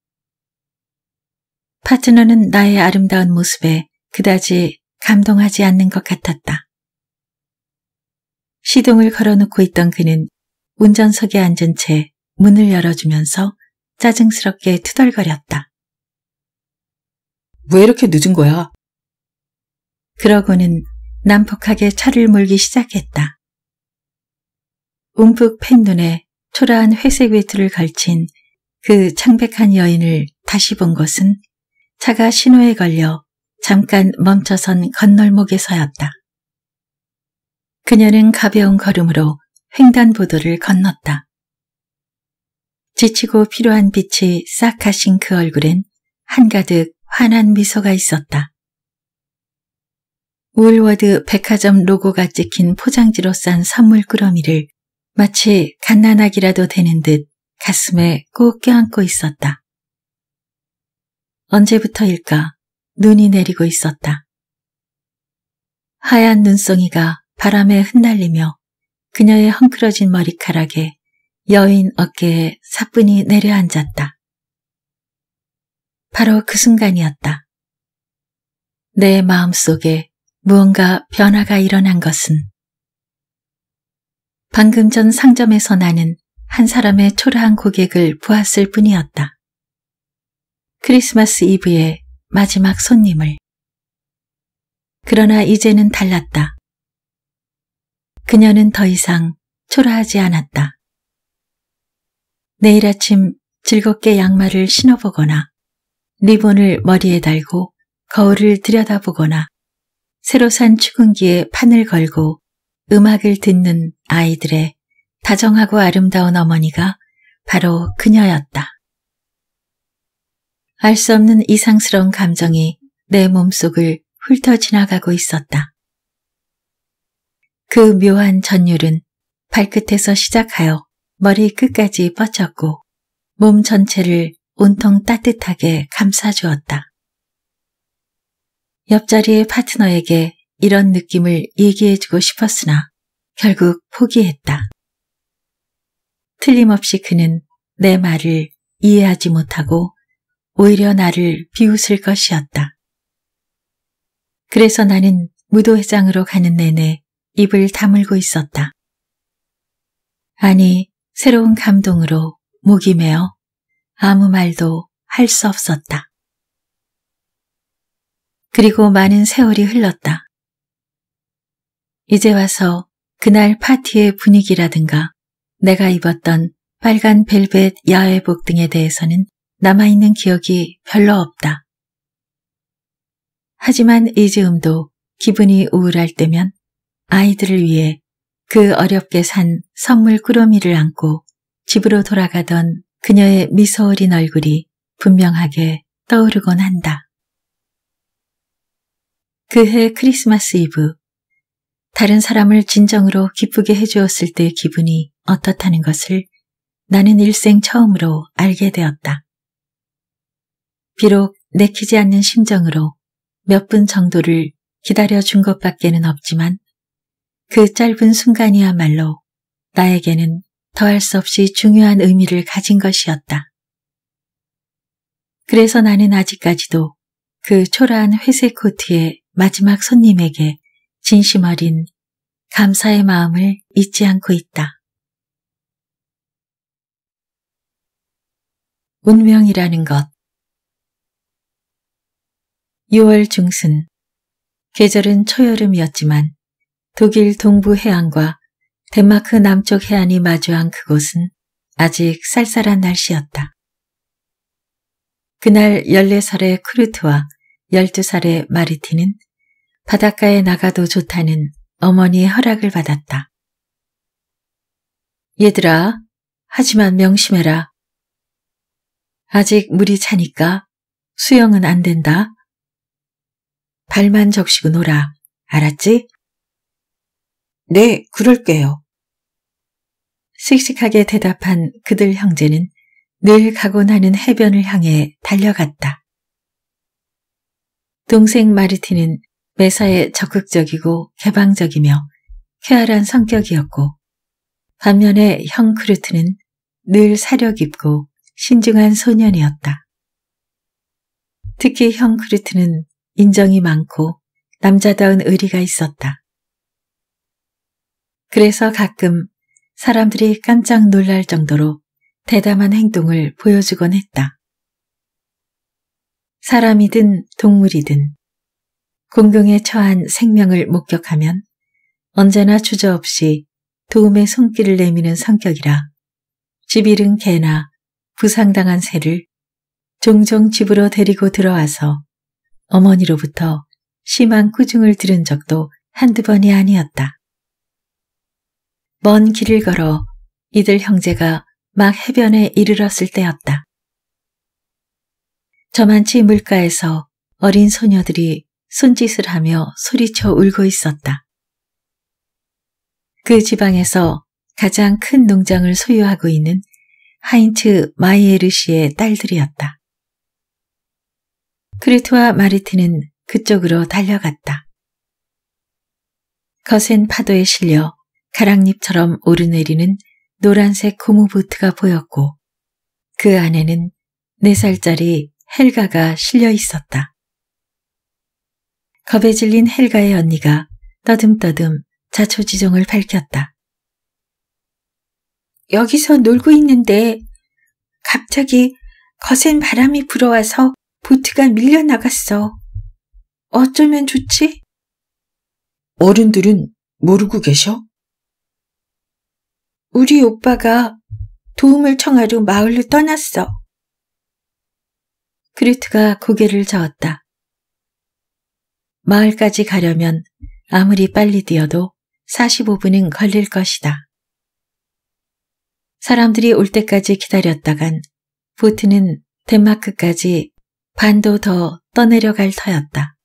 파트너는 나의 아름다운 모습에 그다지 감동하지 않는 것 같았다. 시동을 걸어놓고 있던 그는 운전석에 앉은 채 문을 열어주면서 짜증스럽게 투덜거렸다. 왜 이렇게 늦은 거야? 그러고는 난폭하게 차를 몰기 시작했다. 움푹 팬 눈에 초라한 회색 외투를 걸친 그 창백한 여인을 다시 본 것은 차가 신호에 걸려 잠깐 멈춰선 건널목에서였다. 그녀는 가벼운 걸음으로 횡단보도를 건넜다. 지치고 피로한 빛이 싹 가신 그 얼굴엔 한가득 환한 미소가 있었다. 울워드 백화점 로고가 찍힌 포장지로 싼 선물 꾸러미를 마치 갓난아기라도 되는 듯 가슴에 꼭 껴안고 있었다. 언제부터일까 눈이 내리고 있었다. 하얀 눈송이가 바람에 흩날리며 그녀의 헝클어진 머리카락에 여인 어깨에 사뿐히 내려앉았다. 바로 그 순간이었다. 내 마음속에 무언가 변화가 일어난 것은 방금 전 상점에서 나는 한 사람의 초라한 고객을 보았을 뿐이었다. 크리스마스 이브의 마지막 손님을. 그러나 이제는 달랐다. 그녀는 더 이상 초라하지 않았다. 내일 아침 즐겁게 양말을 신어보거나 리본을 머리에 달고 거울을 들여다보거나 새로 산 추궁기에 판을 걸고 음악을 듣는 아이들의 다정하고 아름다운 어머니가 바로 그녀였다. 알 수 없는 이상스러운 감정이 내 몸속을 훑어 지나가고 있었다. 그 묘한 전율은 발끝에서 시작하여 머리 끝까지 뻗쳤고 몸 전체를 온통 따뜻하게 감싸주었다. 옆자리의 파트너에게 이런 느낌을 얘기해주고 싶었으나 결국 포기했다. 틀림없이 그는 내 말을 이해하지 못하고 오히려 나를 비웃을 것이었다. 그래서 나는 무도회장으로 가는 내내 입을 다물고 있었다. 아니, 새로운 감동으로 목이 메어 아무 말도 할 수 없었다. 그리고 많은 세월이 흘렀다. 이제 와서 그날 파티의 분위기라든가 내가 입었던 빨간 벨벳 야외복 등에 대해서는 남아있는 기억이 별로 없다. 하지만 이즈음도 기분이 우울할 때면 아이들을 위해 그 어렵게 산 선물 꾸러미를 안고 집으로 돌아가던 그녀의 미소어린 얼굴이 분명하게 떠오르곤 한다. 그해 크리스마스 이브. 다른 사람을 진정으로 기쁘게 해주었을 때의 기분이 어떻다는 것을 나는 일생 처음으로 알게 되었다. 비록 내키지 않는 심정으로 몇 분 정도를 기다려준 것밖에는 없지만 그 짧은 순간이야말로 나에게는 더할 수 없이 중요한 의미를 가진 것이었다. 그래서 나는 아직까지도 그 초라한 회색 코트에 마지막 손님에게 진심 어린 감사의 마음을 잊지 않고 있다. 운명이라는 것 6월 중순 계절은 초여름이었지만 독일 동부 해안과 덴마크 남쪽 해안이 마주한 그곳은 아직 쌀쌀한 날씨였다. 그날 14살의 크루트와 12살의 마리티는 바닷가에 나가도 좋다는 어머니의 허락을 받았다. 얘들아, 하지만 명심해라. 아직 물이 차니까 수영은 안 된다. 발만 적시고 놀아. 알았지? 네, 그럴게요. 씩씩하게 대답한 그들 형제는 늘 가곤 하는 해변을 향해 달려갔다. 동생 마르티는 매사에 적극적이고 개방적이며 쾌활한 성격이었고 반면에 형 크루트는 늘 사려 깊고 신중한 소년이었다. 특히 형 크루트는 인정이 많고 남자다운 의리가 있었다. 그래서 가끔 사람들이 깜짝 놀랄 정도로 대담한 행동을 보여주곤 했다. 사람이든 동물이든 공경에 처한 생명을 목격하면 언제나 주저없이 도움의 손길을 내미는 성격이라 집 잃은 개나 부상당한 새를 종종 집으로 데리고 들어와서 어머니로부터 심한 꾸중을 들은 적도 한두 번이 아니었다. 먼 길을 걸어 이들 형제가 막 해변에 이르렀을 때였다. 저만치 물가에서 어린 소녀들이 손짓을 하며 소리쳐 울고 있었다. 그 지방에서 가장 큰 농장을 소유하고 있는 하인츠 마이에르 씨의 딸들이었다. 크리트와 마리트는 그쪽으로 달려갔다. 거센 파도에 실려 가랑잎처럼 오르내리는 노란색 고무보트가 보였고 그 안에는 네살짜리 헬가가 실려 있었다. 겁에 질린 헬가의 언니가 떠듬떠듬 자초지종을 밝혔다. 여기서 놀고 있는데 갑자기 거센 바람이 불어와서 보트가 밀려나갔어. 어쩌면 좋지? 어른들은 모르고 계셔? 우리 오빠가 도움을 청하러 마을로 떠났어. 그루트가 고개를 저었다. 마을까지 가려면 아무리 빨리 뛰어도 45분은 걸릴 것이다. 사람들이 올 때까지 기다렸다간 보트는 덴마크까지 반도 더 떠내려갈 터였다.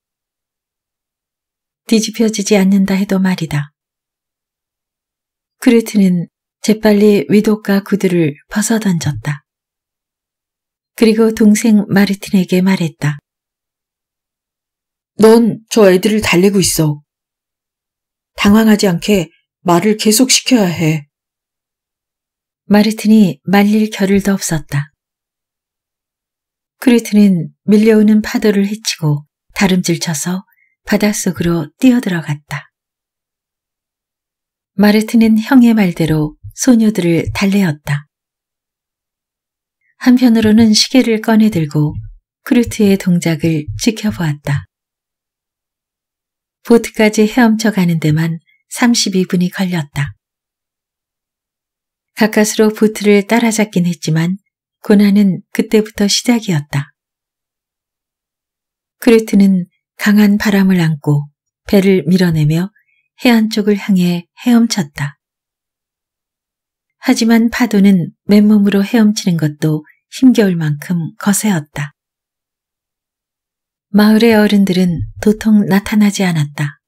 뒤집혀지지 않는다 해도 말이다. 그루트는 재빨리 위독과 구두를 벗어던졌다. 그리고 동생 마르틴에게 말했다. 넌저 애들을 달래고 있어. 당황하지 않게 말을 계속 시켜야 해. 마르틴이 말릴 겨를도 없었다. 크리트는 밀려오는 파도를 헤치고 다름질 쳐서 바닷속으로 뛰어들어갔다. 마르트는 형의 말대로 소녀들을 달래었다. 한편으로는 시계를 꺼내들고 크루트의 동작을 지켜보았다. 보트까지 헤엄쳐 가는 데만 32분이 걸렸다. 가까스로 보트를 따라잡긴 했지만 고난은 그때부터 시작이었다. 크루트는 강한 바람을 안고 배를 밀어내며 해안 쪽을 향해 헤엄쳤다. 하지만 파도는 맨몸으로 헤엄치는 것도 힘겨울 만큼 거세었다. 마을의 어른들은 도통 나타나지 않았다.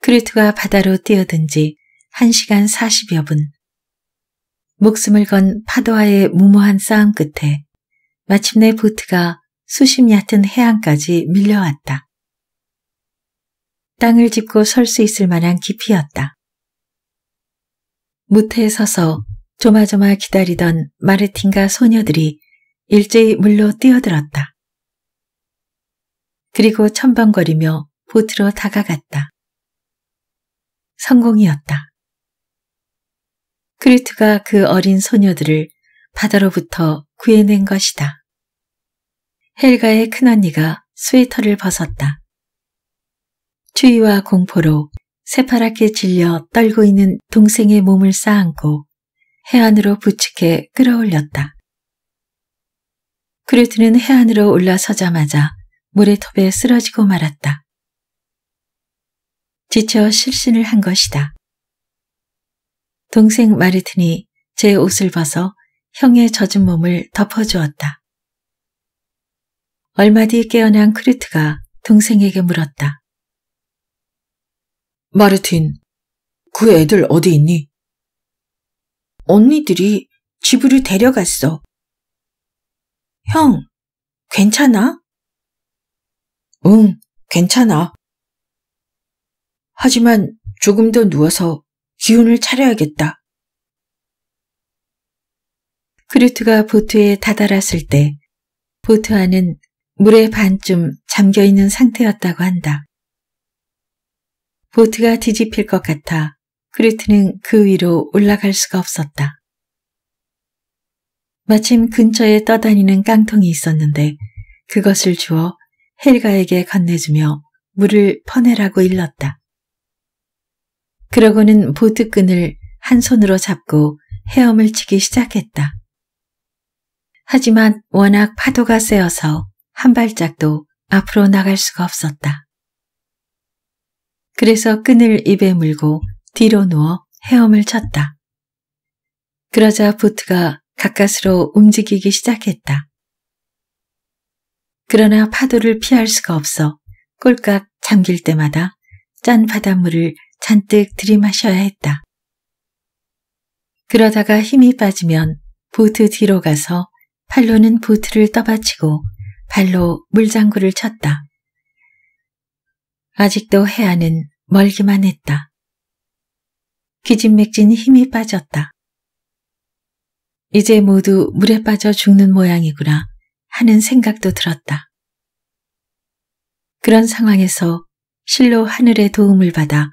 크루트가 바다로 뛰어든 지 1시간 40여 분. 목숨을 건 파도와의 무모한 싸움 끝에 마침내 보트가 수심 얕은 해안까지 밀려왔다. 땅을 짚고 설 수 있을 만한 깊이였다. 무태에 서서 조마조마 기다리던 마르틴과 소녀들이 일제히 물로 뛰어들었다. 그리고 천방거리며 보트로 다가갔다. 성공이었다. 크루트가 그 어린 소녀들을 바다로부터 구해낸 것이다. 헬가의 큰언니가 스웨터를 벗었다. 추위와 공포로 새파랗게 질려 떨고 있는 동생의 몸을 쌓안고 아 해안으로 부축해 끌어올렸다. 크루트는 해안으로 올라서자마자 모래톱에 쓰러지고 말았다. 지쳐 실신을 한 것이다. 동생 마르틴이 제 옷을 벗어 형의 젖은 몸을 덮어주었다. 얼마 뒤 깨어난 크루트가 동생에게 물었다. 마르틴, 그 애들 어디 있니? 언니들이 집으로 데려갔어. 형, 괜찮아? 응, 괜찮아. 하지만 조금 더 누워서 기운을 차려야겠다. 크루트가 보트에 다다랐을 때 보트 안은 물의 반쯤 잠겨 있는 상태였다고 한다. 보트가 뒤집힐 것 같아 크루트는 그 위로 올라갈 수가 없었다. 마침 근처에 떠다니는 깡통이 있었는데 그것을 주워 헬가에게 건네주며 물을 퍼내라고 일렀다. 그러고는 보트끈을 한 손으로 잡고 헤엄을 치기 시작했다. 하지만 워낙 파도가 세어서 한 발짝도 앞으로 나갈 수가 없었다. 그래서 끈을 입에 물고 뒤로 누워 헤엄을 쳤다. 그러자 보트가 가까스로 움직이기 시작했다. 그러나 파도를 피할 수가 없어 꼴깍 잠길 때마다 짠 바닷물을 잔뜩 들이마셔야 했다. 그러다가 힘이 빠지면 보트 뒤로 가서 팔로는 보트를 떠받치고 발로 물장구를 쳤다. 아직도 해안은 멀기만 했다. 기진맥진 힘이 빠졌다. 이제 모두 물에 빠져 죽는 모양이구나. 하는 생각도 들었다. 그런 상황에서 실로 하늘의 도움을 받아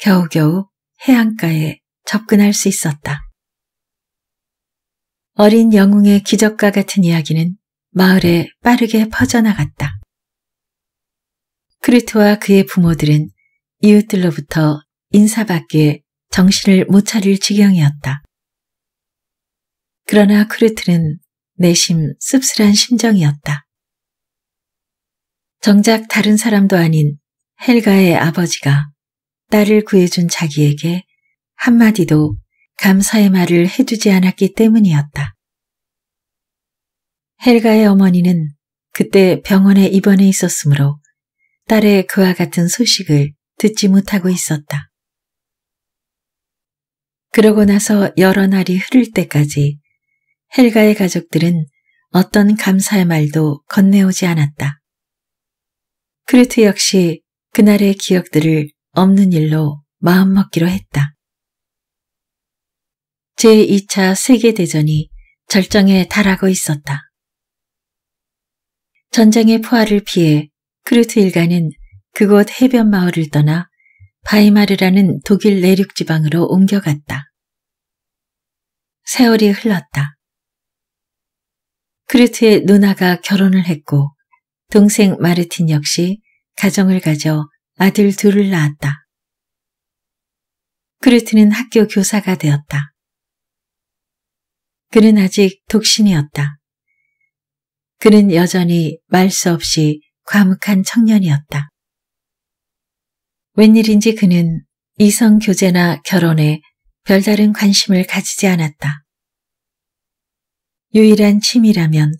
겨우겨우 해안가에 접근할 수 있었다. 어린 영웅의 기적과 같은 이야기는 마을에 빠르게 퍼져나갔다. 크루트와 그의 부모들은 이웃들로부터 인사받기에 정신을 못 차릴 지경이었다. 그러나 크루트는 내심 씁쓸한 심정이었다. 정작 다른 사람도 아닌 헬가의 아버지가 딸을 구해준 자기에게 한마디도 감사의 말을 해주지 않았기 때문이었다. 헬가의 어머니는 그때 병원에 입원해 있었으므로 딸의 그와 같은 소식을 듣지 못하고 있었다. 그러고 나서 여러 날이 흐를 때까지 헬가의 가족들은 어떤 감사의 말도 건네오지 않았다. 크루트 역시 그날의 기억들을 없는 일로 마음먹기로 했다. 제2차 세계대전이 절정에 달하고 있었다. 전쟁의 포화를 피해 크루트 일가는 그곳 해변 마을을 떠나 바이마르라는 독일 내륙 지방으로 옮겨갔다. 세월이 흘렀다. 크루트의 누나가 결혼을 했고 동생 마르틴 역시 가정을 가져 아들 둘을 낳았다. 크루트는 학교 교사가 되었다. 그는 아직 독신이었다. 그는 여전히 말수 없이 과묵한 청년이었다. 웬일인지 그는 이성 교제나 결혼에 별다른 관심을 가지지 않았다. 유일한 취미라면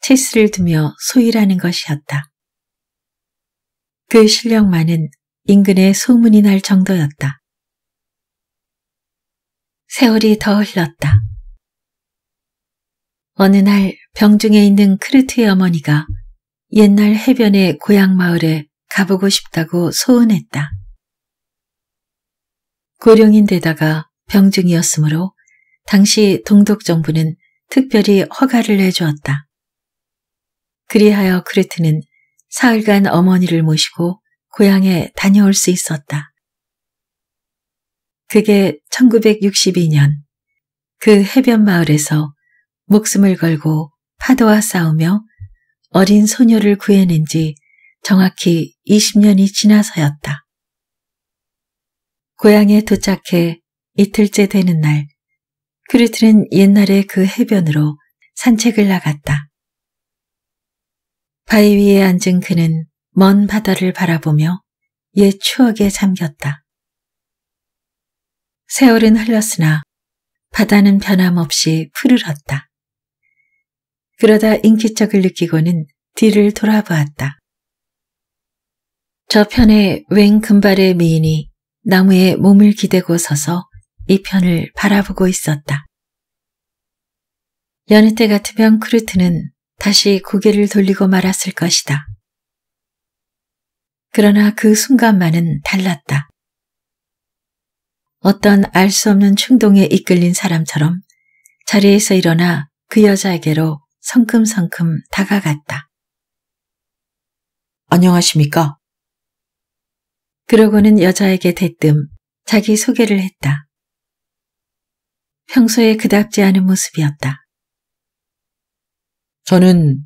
체스를 두며 소일하는 것이었다. 그 실력만은 인근에 소문이 날 정도였다. 세월이 더 흘렀다. 어느 날 병중에 있는 크루트의 어머니가 옛날 해변의 고향 마을에 가보고 싶다고 소원했다. 고령인데다가 병중이었으므로 당시 동독정부는 특별히 허가를 내주었다. 그리하여 크레트는 사흘간 어머니를 모시고 고향에 다녀올 수 있었다. 그게 1962년 그 해변 마을에서 목숨을 걸고 파도와 싸우며 어린 소녀를 구해낸 지 정확히 20년이 지나서였다. 고향에 도착해 이틀째 되는 날 크리틀은 옛날의그 해변으로 산책을 나갔다. 바위 위에 앉은 그는 먼 바다를 바라보며 옛 추억에 잠겼다. 세월은 흘렀으나 바다는 변함없이 푸르렀다. 그러다 인기척을 느끼고는 뒤를 돌아보았다. 저편에 웬 금발의 미인이 나무에 몸을 기대고 서서 이 편을 바라보고 있었다. 여느 때 같으면 크루트는 다시 고개를 돌리고 말았을 것이다. 그러나 그 순간만은 달랐다. 어떤 알 수 없는 충동에 이끌린 사람처럼 자리에서 일어나 그 여자에게로 성큼성큼 다가갔다. 안녕하십니까? 그러고는 여자에게 대뜸 자기 소개를 했다. 평소에 그답지 않은 모습이었다. 저는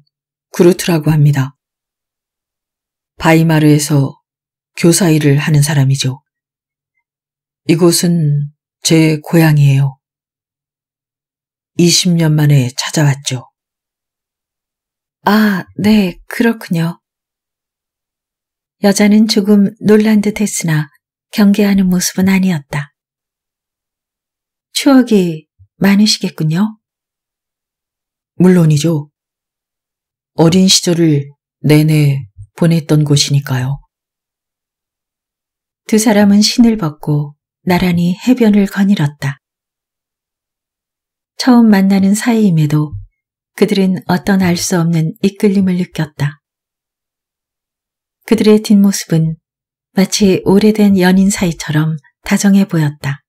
그루트라고 합니다. 바이마르에서 교사 일을 하는 사람이죠. 이곳은 제 고향이에요. 20년 만에 찾아왔죠. 아, 네, 그렇군요. 여자는 조금 놀란 듯 했으나 경계하는 모습은 아니었다. 추억이 많으시겠군요. 물론이죠. 어린 시절을 내내 보냈던 곳이니까요. 두 사람은 신을 벗고 나란히 해변을 거닐었다. 처음 만나는 사이임에도 그들은 어떤 알 수 없는 이끌림을 느꼈다. 그들의 뒷모습은 마치 오래된 연인 사이처럼 다정해 보였다.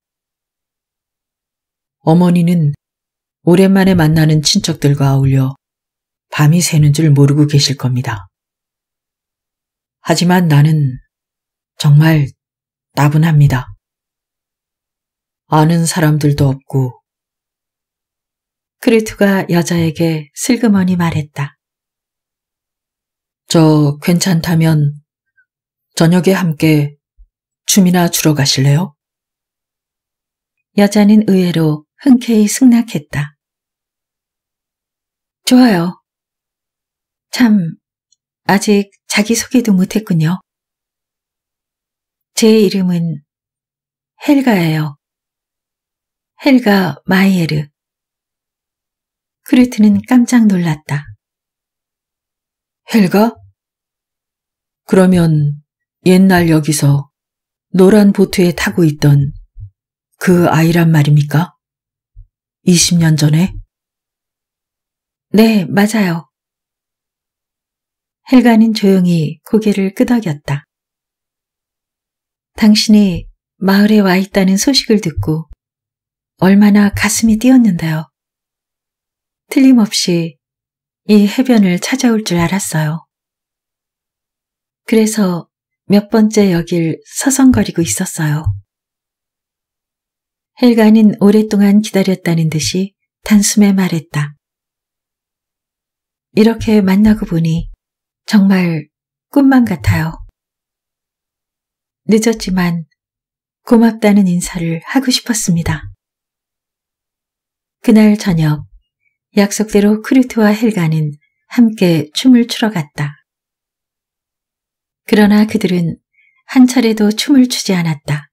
어머니는 오랜만에 만나는 친척들과 어울려 밤이 새는 줄 모르고 계실 겁니다. 하지만 나는 정말 나분합니다. 아는 사람들도 없고 크리투가 여자에게 슬그머니 말했다. 저 괜찮다면 저녁에 함께 춤이나 주러 가실래요? 여자는 의외로 흔쾌히 승낙했다. 좋아요. 참, 아직 자기소개도 못했군요. 제 이름은 헬가예요. 헬가 마이에르. 크루트는 깜짝 놀랐다. 헬가? 그러면 옛날 여기서 노란 보트에 타고 있던 그 아이란 말입니까? 20년 전에? 네, 맞아요. 헬가는 조용히 고개를 끄덕였다. 당신이 마을에 와 있다는 소식을 듣고 얼마나 가슴이 뛰었는데요. 틀림없이 이 해변을 찾아올 줄 알았어요. 그래서 몇 번째 여길 서성거리고 있었어요. 헬가는 오랫동안 기다렸다는 듯이 단숨에 말했다. 이렇게 만나고 보니 정말 꿈만 같아요. 늦었지만 고맙다는 인사를 하고 싶었습니다. 그날 저녁 약속대로 크루트와 헬가는 함께 춤을 추러 갔다. 그러나 그들은 한 차례도 춤을 추지 않았다.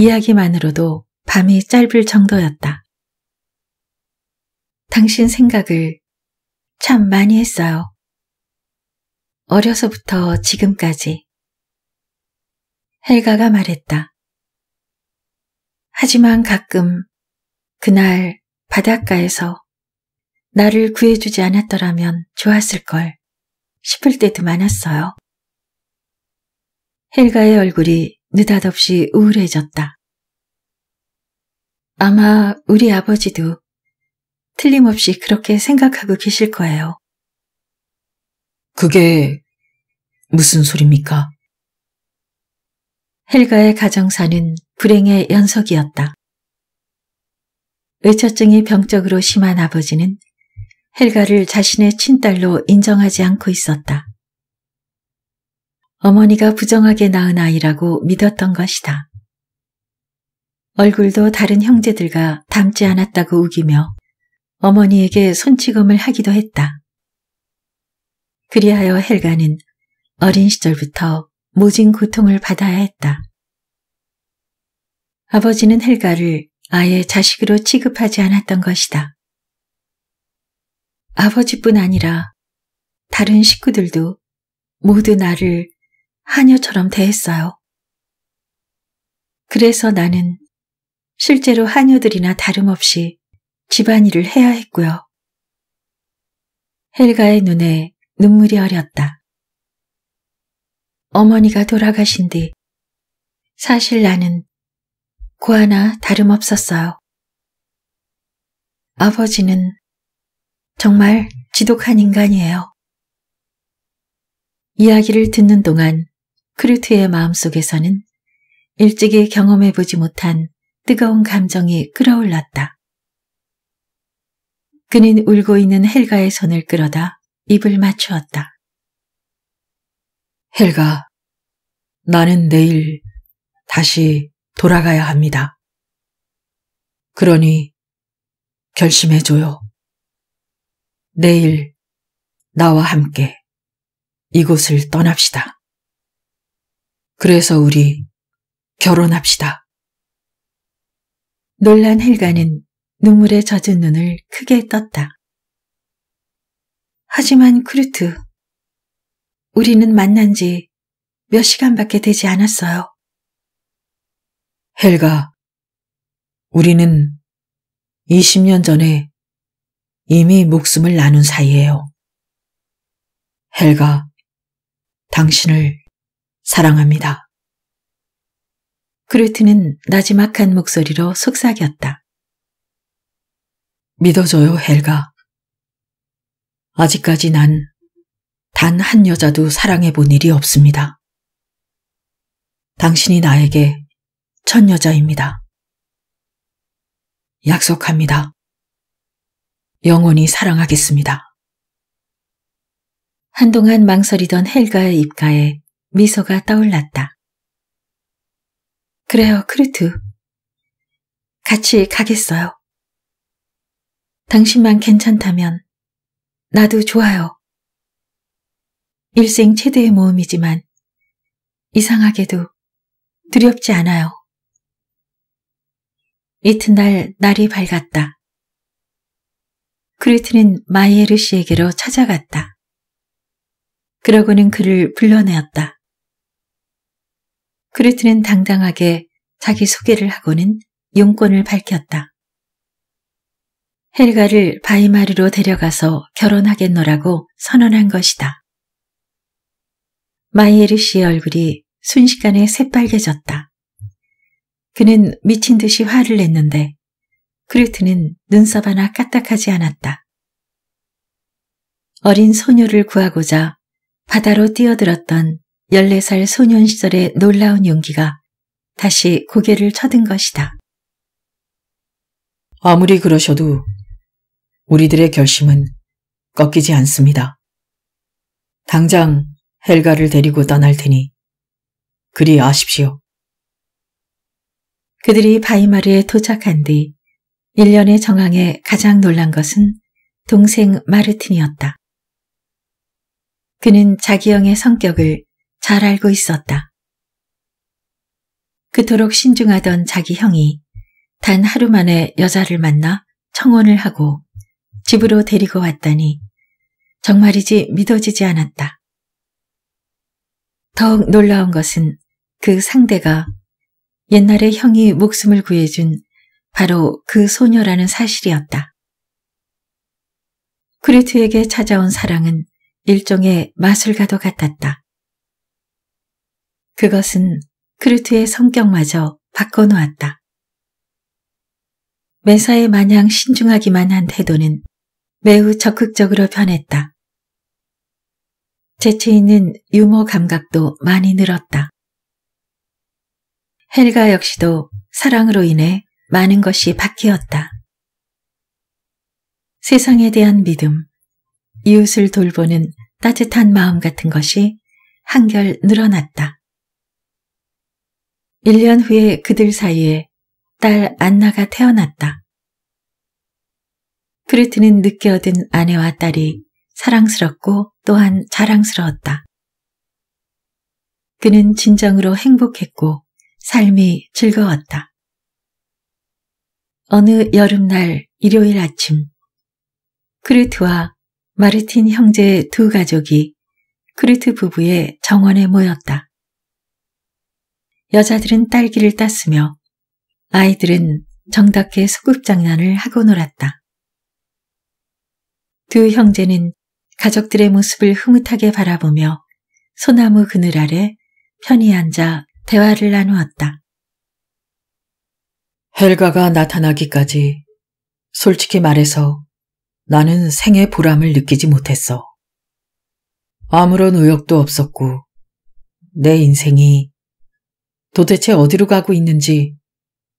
이야기만으로도 밤이 짧을 정도였다. 당신 생각을 참 많이 했어요. 어려서부터 지금까지. 헬가가 말했다. 하지만 가끔 그날 바닷가에서 나를 구해주지 않았더라면 좋았을걸 싶을 때도 많았어요. 헬가의 얼굴이 느닷없이 우울해졌다. 아마 우리 아버지도 틀림없이 그렇게 생각하고 계실 거예요. 그게 무슨 소립니까? 헬가의 가정사는 불행의 연속이었다. 의처증이 병적으로 심한 아버지는 헬가를 자신의 친딸로 인정하지 않고 있었다. 어머니가 부정하게 낳은 아이라고 믿었던 것이다. 얼굴도 다른 형제들과 닮지 않았다고 우기며 어머니에게 손찌검을 하기도 했다. 그리하여 헬가는 어린 시절부터 모진 고통을 받아야 했다. 아버지는 헬가를 아예 자식으로 취급하지 않았던 것이다. 아버지뿐 아니라 다른 식구들도 모두 나를 한녀처럼 대했어요. 그래서 나는 실제로 한녀들이나 다름없이 집안일을 해야 했고요. 헬가의 눈에 눈물이 어렸다 어머니가 돌아가신 뒤 사실 나는 고하나 다름없었어요. 아버지는 정말 지독한 인간이에요. 이야기를 듣는 동안 크루트의 마음속에서는 일찍이 경험해보지 못한 뜨거운 감정이 끌어올랐다. 그는 울고 있는 헬가의 손을 끌어다 입을 맞추었다. 헬가, 나는 내일 다시 돌아가야 합니다. 그러니 결심해줘요. 내일 나와 함께 이곳을 떠납시다. 그래서 우리 결혼합시다. 놀란 헬가는 눈물에 젖은 눈을 크게 떴다. 하지만 크루트, 우리는 만난 지 몇 시간밖에 되지 않았어요. 헬가, 우리는 20년 전에 이미 목숨을 나눈 사이예요. 헬가, 당신을 사랑합니다. 그루트는 나지막한 목소리로 속삭였다. 믿어줘요, 헬가. 아직까지 난 단 한 여자도 사랑해 본 일이 없습니다. 당신이 나에게 첫 여자입니다. 약속합니다. 영원히 사랑하겠습니다. 한동안 망설이던 헬가의 입가에 미소가 떠올랐다. 그래요, 크루트. 같이 가겠어요. 당신만 괜찮다면 나도 좋아요. 일생 최대의 모험이지만 이상하게도 두렵지 않아요. 이튿날 날이 밝았다. 크루트는 마이에르 씨에게로 찾아갔다. 그러고는 그를 불러내었다. 그루트는 당당하게 자기소개를 하고는 용건을 밝혔다. 헬가를 바이마르로 데려가서 결혼하겠노라고 선언한 것이다. 마이에르 씨의 얼굴이 순식간에 새빨개졌다. 그는 미친 듯이 화를 냈는데 그루트는 눈썹 하나 까딱하지 않았다. 어린 소녀를 구하고자 바다로 뛰어들었던 14살 소년 시절의 놀라운 용기가 다시 고개를 쳐든 것이다. 아무리 그러셔도 우리들의 결심은 꺾이지 않습니다. 당장 헬가를 데리고 떠날 테니 그리 아십시오. 그들이 바이마르에 도착한 뒤 1년의 정황에 가장 놀란 것은 동생 마르틴이었다. 그는 자기형의 성격을 잘 알고 있었다. 그토록 신중하던 자기 형이 단 하루 만에 여자를 만나 청혼을 하고 집으로 데리고 왔다니 정말이지 믿어지지 않았다. 더욱 놀라운 것은 그 상대가 옛날에 형이 목숨을 구해준 바로 그 소녀라는 사실이었다. 크리트에게 찾아온 사랑은 일종의 마술가도 같았다. 그것은 크루트의 성격마저 바꿔놓았다. 매사에 마냥 신중하기만 한 태도는 매우 적극적으로 변했다. 재치 있는 유머 감각도 많이 늘었다. 헬가 역시도 사랑으로 인해 많은 것이 바뀌었다. 세상에 대한 믿음, 이웃을 돌보는 따뜻한 마음 같은 것이 한결 늘어났다. 1년 후에 그들 사이에 딸 안나가 태어났다. 프리트는 늦게 얻은 아내와 딸이 사랑스럽고 또한 자랑스러웠다. 그는 진정으로 행복했고 삶이 즐거웠다. 어느 여름날 일요일 아침, 크루트와 마르틴 형제 두 가족이 크루트 부부의 정원에 모였다. 여자들은 딸기를 땄으며 아이들은 정답게 소극장난을 하고 놀았다. 두 형제는 가족들의 모습을 흐뭇하게 바라보며 소나무 그늘 아래 편히 앉아 대화를 나누었다. 헬가가 나타나기까지 솔직히 말해서 나는 생의 보람을 느끼지 못했어. 아무런 의욕도 없었고 내 인생이 도대체 어디로 가고 있는지,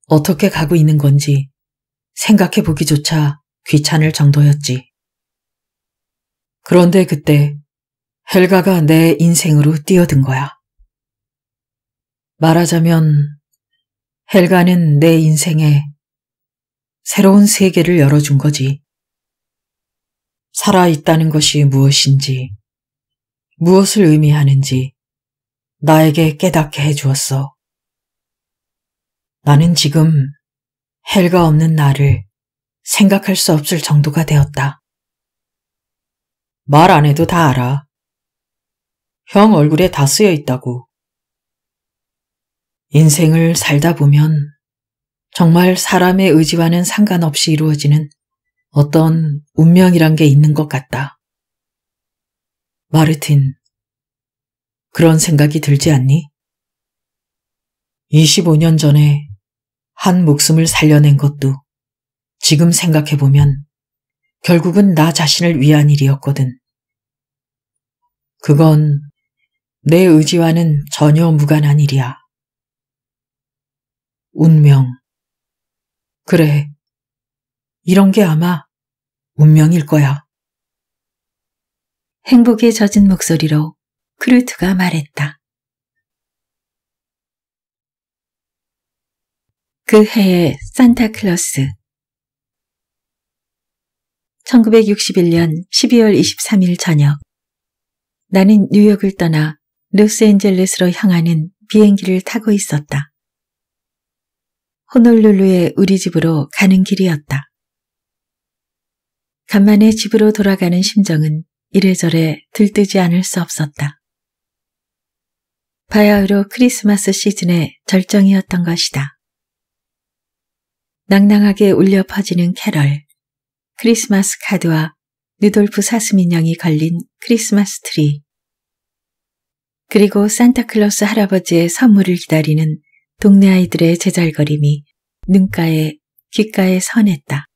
어떻게 가고 있는 건지 생각해 보기조차 귀찮을 정도였지. 그런데 그때 헬가가 내 인생으로 뛰어든 거야. 말하자면 헬가는 내 인생에 새로운 세계를 열어준 거지. 살아있다는 것이 무엇인지, 무엇을 의미하는지 나에게 깨닫게 해주었어. 나는 지금 헬가 없는 나를 생각할 수 없을 정도가 되었다. 말 안 해도 다 알아. 형 얼굴에 다 쓰여 있다고. 인생을 살다 보면 정말 사람의 의지와는 상관없이 이루어지는 어떤 운명이란 게 있는 것 같다. 마르틴, 그런 생각이 들지 않니? 25년 전에 한 목숨을 살려낸 것도 지금 생각해보면 결국은 나 자신을 위한 일이었거든. 그건 내 의지와는 전혀 무관한 일이야. 운명. 그래. 이런 게 아마 운명일 거야. 행복에 젖은 목소리로 크루트가 말했다. 그 해의 산타클로스 1961년 12월 23일 저녁 나는 뉴욕을 떠나 로스앤젤레스로 향하는 비행기를 타고 있었다. 호놀룰루의 우리 집으로 가는 길이었다. 간만에 집으로 돌아가는 심정은 이래저래 들뜨지 않을 수 없었다. 바야흐로 크리스마스 시즌의 절정이었던 것이다. 낭낭하게 울려 퍼지는 캐럴, 크리스마스 카드와 느돌프 사슴인형이 걸린 크리스마스 트리, 그리고 산타클로스 할아버지의 선물을 기다리는 동네 아이들의 제잘거림이 눈가에 귓가에 선했다.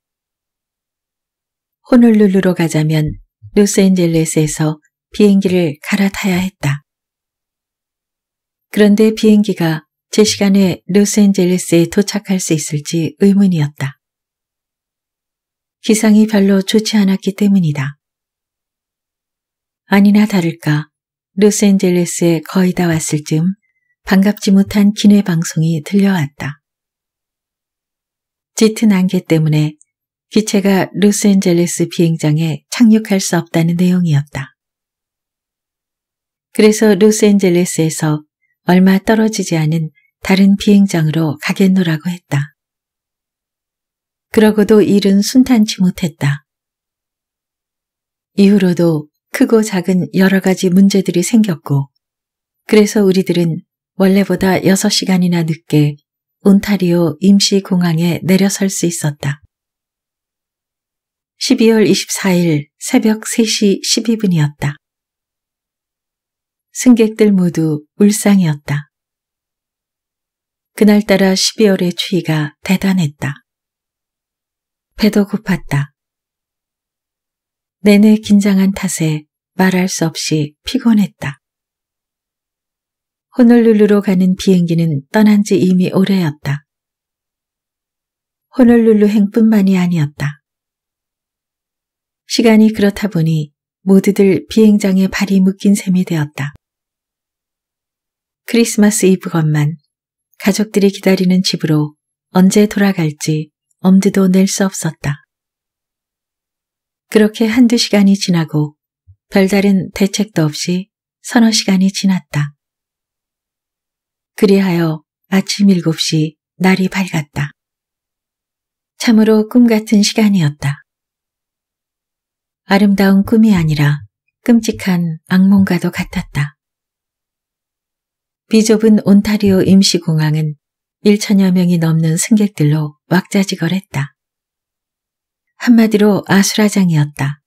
호놀룰루로 가자면 로스앤젤레스에서 비행기를 갈아타야 했다. 그런데 비행기가 제 시간에 로스앤젤레스에 도착할 수 있을지 의문이었다. 기상이 별로 좋지 않았기 때문이다. 아니나 다를까 로스앤젤레스에 거의 다 왔을 즈음 반갑지 못한 기내 방송이 들려왔다. 짙은 안개 때문에 기체가 로스앤젤레스 비행장에 착륙할 수 없다는 내용이었다. 그래서 로스앤젤레스에서 얼마 떨어지지 않은 다른 비행장으로 가겠노라고 했다. 그러고도 일은 순탄치 못했다. 이후로도 크고 작은 여러 가지 문제들이 생겼고 그래서 우리들은 원래보다 6시간이나 늦게 온타리오 임시공항에 내려설 수 있었다. 12월 24일 새벽 3시 12분이었다. 승객들 모두 울상이었다. 그날따라 12월의 추위가 대단했다. 배도 고팠다. 내내 긴장한 탓에 말할 수 없이 피곤했다. 호놀룰루로 가는 비행기는 떠난 지 이미 오래였다. 호놀룰루행뿐만이 아니었다. 시간이 그렇다 보니 모두들 비행장에 발이 묶인 셈이 되었다. 크리스마스 이브것만 가족들이 기다리는 집으로 언제 돌아갈지 엄두도 낼 수 없었다. 그렇게 한두 시간이 지나고 별다른 대책도 없이 서너 시간이 지났다. 그리하여 아침 7시 날이 밝았다. 참으로 꿈 같은 시간이었다. 아름다운 꿈이 아니라 끔찍한 악몽과도 같았다. 비좁은 온타리오 임시공항은 1천여 명이 넘는 승객들로 왁자지걸했다. 한마디로 아수라장이었다.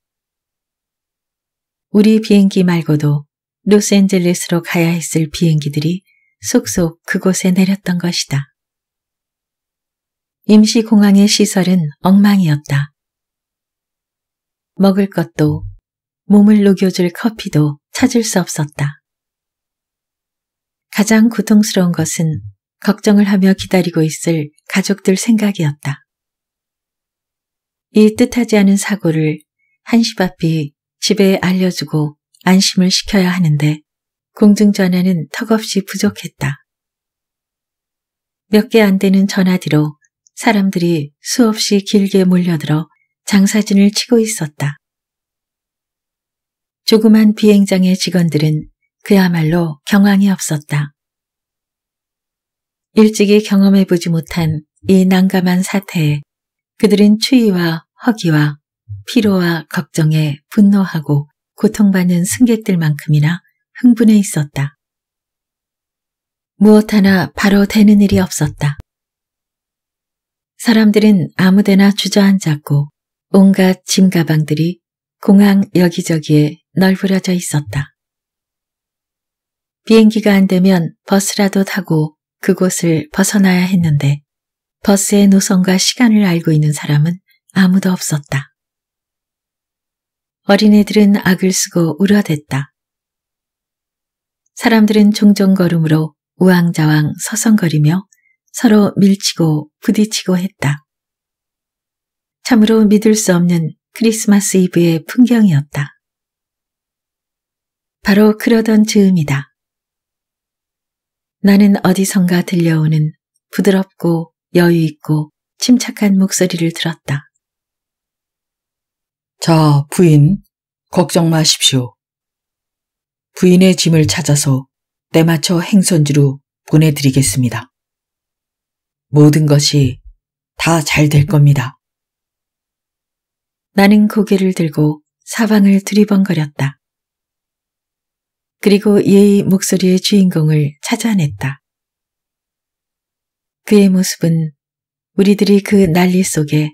우리 비행기 말고도 로스앤젤레스로 가야 했을 비행기들이 속속 그곳에 내렸던 것이다. 임시공항의 시설은 엉망이었다. 먹을 것도 몸을 녹여줄 커피도 찾을 수 없었다. 가장 고통스러운 것은 걱정을 하며 기다리고 있을 가족들 생각이었다. 이 뜻하지 않은 사고를 한시 앞이 집에 알려주고 안심을 시켜야 하는데 공중전화는 턱없이 부족했다. 몇 개 안 되는 전화뒤로 사람들이 수없이 길게 몰려들어 장사진을 치고 있었다. 조그만 비행장의 직원들은 그야말로 경황이 없었다. 일찍이 경험해보지 못한 이 난감한 사태에 그들은 추위와 허기와 피로와 걱정에 분노하고 고통받는 승객들만큼이나 흥분해 있었다. 무엇 하나 바로 되는 일이 없었다. 사람들은 아무데나 주저앉았고 온갖 짐 가방들이 공항 여기저기에 널브러져 있었다. 비행기가 안 되면 버스라도 타고 그곳을 벗어나야 했는데 버스의 노선과 시간을 알고 있는 사람은 아무도 없었다. 어린애들은 악을 쓰고 우려댔다. 사람들은 종종 걸음으로 우왕좌왕 서성거리며 서로 밀치고 부딪히고 했다. 참으로 믿을 수 없는 크리스마스 이브의 풍경이었다. 바로 그러던 즈음이다. 나는 어디선가 들려오는 부드럽고 여유있고 침착한 목소리를 들었다. 자, 부인, 걱정 마십시오. 부인의 짐을 찾아서 때맞춰 행선지로 보내드리겠습니다. 모든 것이 다 잘 될 겁니다. 나는 고개를 들고 사방을 두리번거렸다. 그리고 예의 목소리의 주인공을 찾아냈다. 그의 모습은 우리들이 그 난리 속에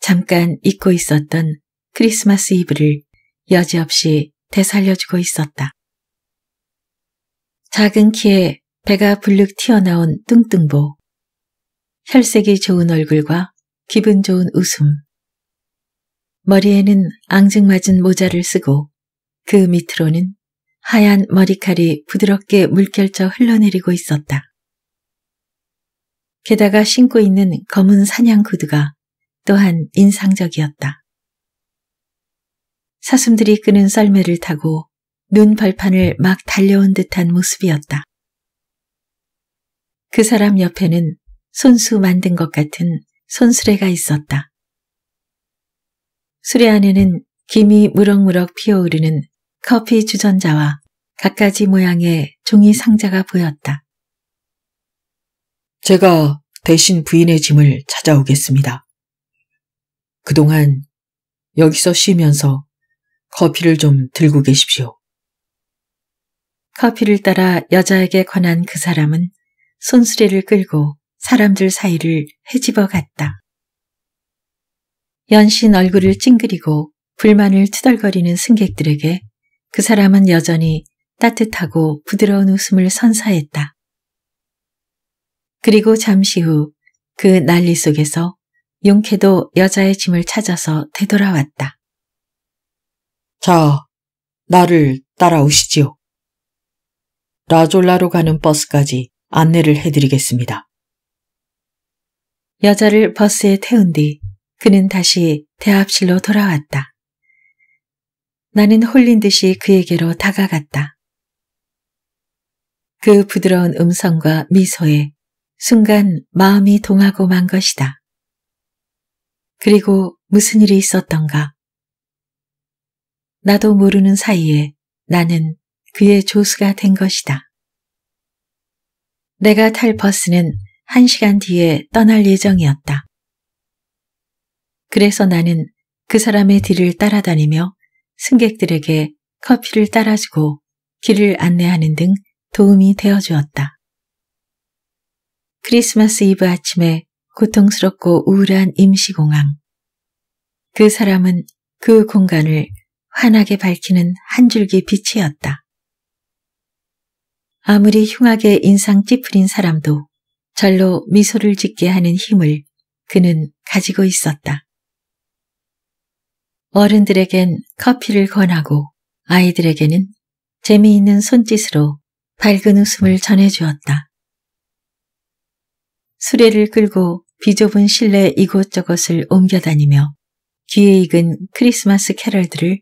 잠깐 잊고 있었던 크리스마스 이브를 여지없이 되살려주고 있었다. 작은 키에 배가 불룩 튀어나온 뚱뚱보, 혈색이 좋은 얼굴과 기분 좋은 웃음, 머리에는 앙증맞은 모자를 쓰고 그 밑으로는 하얀 머리칼이 부드럽게 물결쳐 흘러내리고 있었다. 게다가 신고 있는 검은 사냥 구두가 또한 인상적이었다. 사슴들이 끄는 썰매를 타고 눈 벌판을 막 달려온 듯한 모습이었다. 그 사람 옆에는 손수 만든 것 같은 손수레가 있었다. 수레 안에는 김이 무럭무럭 피어오르는 커피 주전자와 갖가지 모양의 종이 상자가 보였다. 제가 대신 부인의 짐을 찾아오겠습니다. 그동안 여기서 쉬면서 커피를 좀 들고 계십시오. 커피를 따라 여자에게 권한 그 사람은 손수레를 끌고 사람들 사이를 헤집어 갔다. 연신 얼굴을 찡그리고 불만을 투덜거리는 승객들에게 그 사람은 여전히 따뜻하고 부드러운 웃음을 선사했다. 그리고 잠시 후 그 난리 속에서 용케도 여자의 짐을 찾아서 되돌아왔다. 자, 나를 따라오시지요. 라졸라로 가는 버스까지 안내를 해드리겠습니다. 여자를 버스에 태운 뒤 그는 다시 대합실로 돌아왔다. 나는 홀린 듯이 그에게로 다가갔다. 그 부드러운 음성과 미소에 순간 마음이 동하고 만 것이다. 그리고 무슨 일이 있었던가. 나도 모르는 사이에 나는 그의 조수가 된 것이다. 내가 탈 버스는 한 시간 뒤에 떠날 예정이었다. 그래서 나는 그 사람의 뒤를 따라다니며 승객들에게 커피를 따라주고 길을 안내하는 등 도움이 되어 주었다. 크리스마스 이브 아침에 고통스럽고 우울한 임시공항. 그 사람은 그 공간을 환하게 밝히는 한 줄기 빛이었다. 아무리 흉하게 인상 찌푸린 사람도 절로 미소를 짓게 하는 힘을 그는 가지고 있었다. 어른들에겐 커피를 권하고 아이들에게는 재미있는 손짓으로 밝은 웃음을 전해주었다. 수레를 끌고 비좁은 실내 이곳저곳을 옮겨다니며 귀에 익은 크리스마스 캐럴들을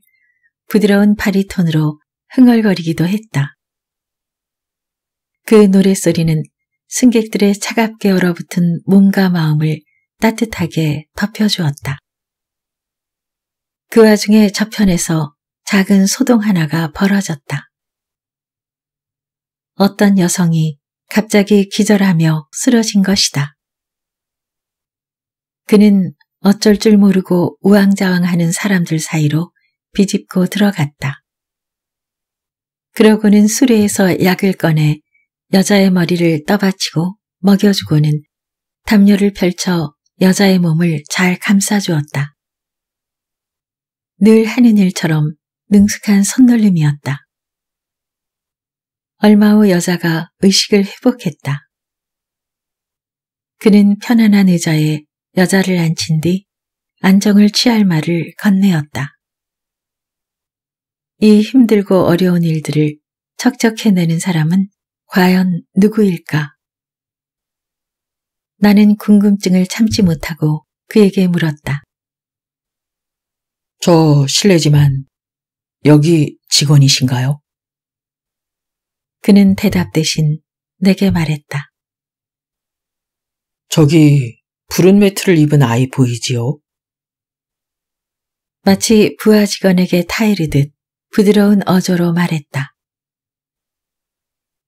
부드러운 바리톤으로 흥얼거리기도 했다. 그 노랫소리는 승객들의 차갑게 얼어붙은 몸과 마음을 따뜻하게 덮여주었다. 그 와중에 저편에서 작은 소동 하나가 벌어졌다. 어떤 여성이 갑자기 기절하며 쓰러진 것이다. 그는 어쩔 줄 모르고 우왕좌왕하는 사람들 사이로 비집고 들어갔다. 그러고는 수레에서 약을 꺼내 여자의 머리를 떠받치고 먹여주고는 담요를 펼쳐 여자의 몸을 잘 감싸주었다. 늘 하는 일처럼 능숙한 손놀림이었다. 얼마 후 여자가 의식을 회복했다. 그는 편안한 의자에 여자를 앉힌 뒤 안정을 취할 말을 건네었다. 이 힘들고 어려운 일들을 척척해내는 사람은 과연 누구일까? 나는 궁금증을 참지 못하고 그에게 물었다. 저 실례지만 여기 직원이신가요? 그는 대답 대신 내게 말했다. 저기 푸른 매트를 입은 아이 보이지요? 마치 부하 직원에게 타이르듯 부드러운 어조로 말했다.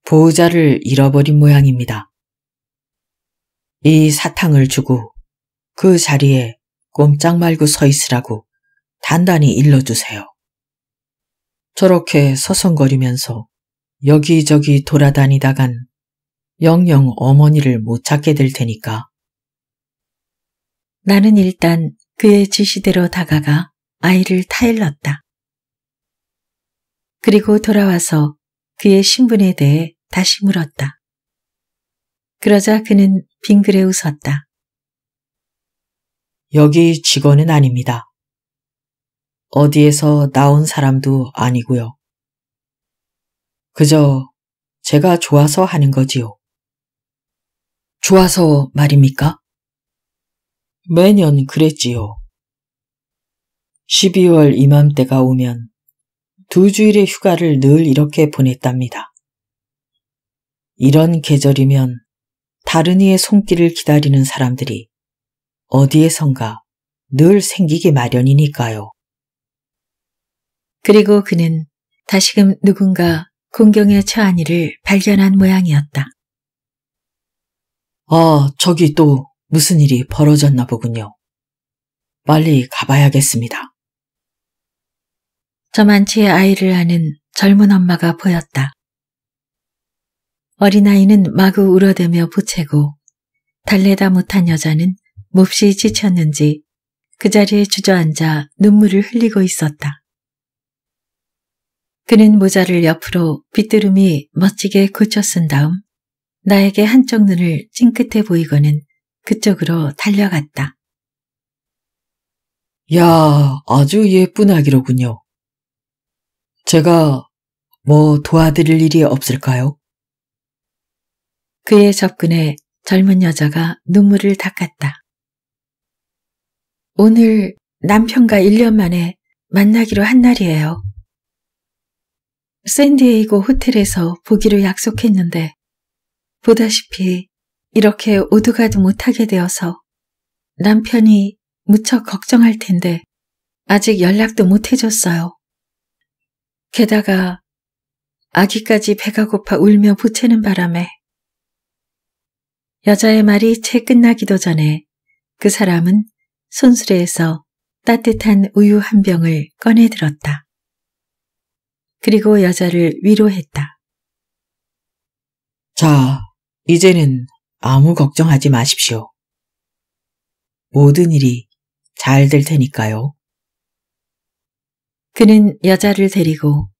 보호자를 잃어버린 모양입니다. 이 사탕을 주고 그 자리에 꼼짝 말고 서 있으라고 단단히 일러주세요. 저렇게 서성거리면서 여기저기 돌아다니다간 영영 어머니를 못 찾게 될 테니까. 나는 일단 그의 지시대로 다가가 아이를 타일렀다. 그리고 돌아와서 그의 신분에 대해 다시 물었다. 그러자 그는 빙그레 웃었다. 여기 직원은 아닙니다. 어디에서 나온 사람도 아니고요. 그저 제가 좋아서 하는 거지요. 좋아서 말입니까? 매년 그랬지요. 12월 이맘때가 오면 두 주일의 휴가를 늘 이렇게 보냈답니다. 이런 계절이면 다른 이의 손길을 기다리는 사람들이 어디에선가 늘 생기기 마련이니까요. 그리고 그는 다시금 누군가 공경에 처한 이를 발견한 모양이었다. 아, 저기 또 무슨 일이 벌어졌나 보군요. 빨리 가봐야겠습니다. 저만치 아이를 아는 젊은 엄마가 보였다. 어린아이는 마구 울어대며 부채고 달래다 못한 여자는 몹시 지쳤는지 그 자리에 주저앉아 눈물을 흘리고 있었다. 그는 모자를 옆으로 비뚜름이 멋지게 고쳐 쓴 다음 나에게 한쪽 눈을 찡긋해 보이고는 그쪽으로 달려갔다. 야, 아주 예쁜 아기로군요. 제가 뭐 도와드릴 일이 없을까요? 그의 접근에 젊은 여자가 눈물을 닦았다. 오늘 남편과 1년 만에 만나기로 한 날이에요. 샌디에이고 호텔에서 보기로 약속했는데 보다시피 이렇게 오두가도 못하게 되어서 남편이 무척 걱정할 텐데 아직 연락도 못 해줬어요. 게다가 아기까지 배가 고파 울며 보채는 바람에 여자의 말이 채 끝나기도 전에 그 사람은 손수레에서 따뜻한 우유 한 병을 꺼내들었다. 그리고 여자를 위로했다. 자, 이제는 아무 걱정하지 마십시오. 모든 일이 잘 될 테니까요. 그는 여자를 데리고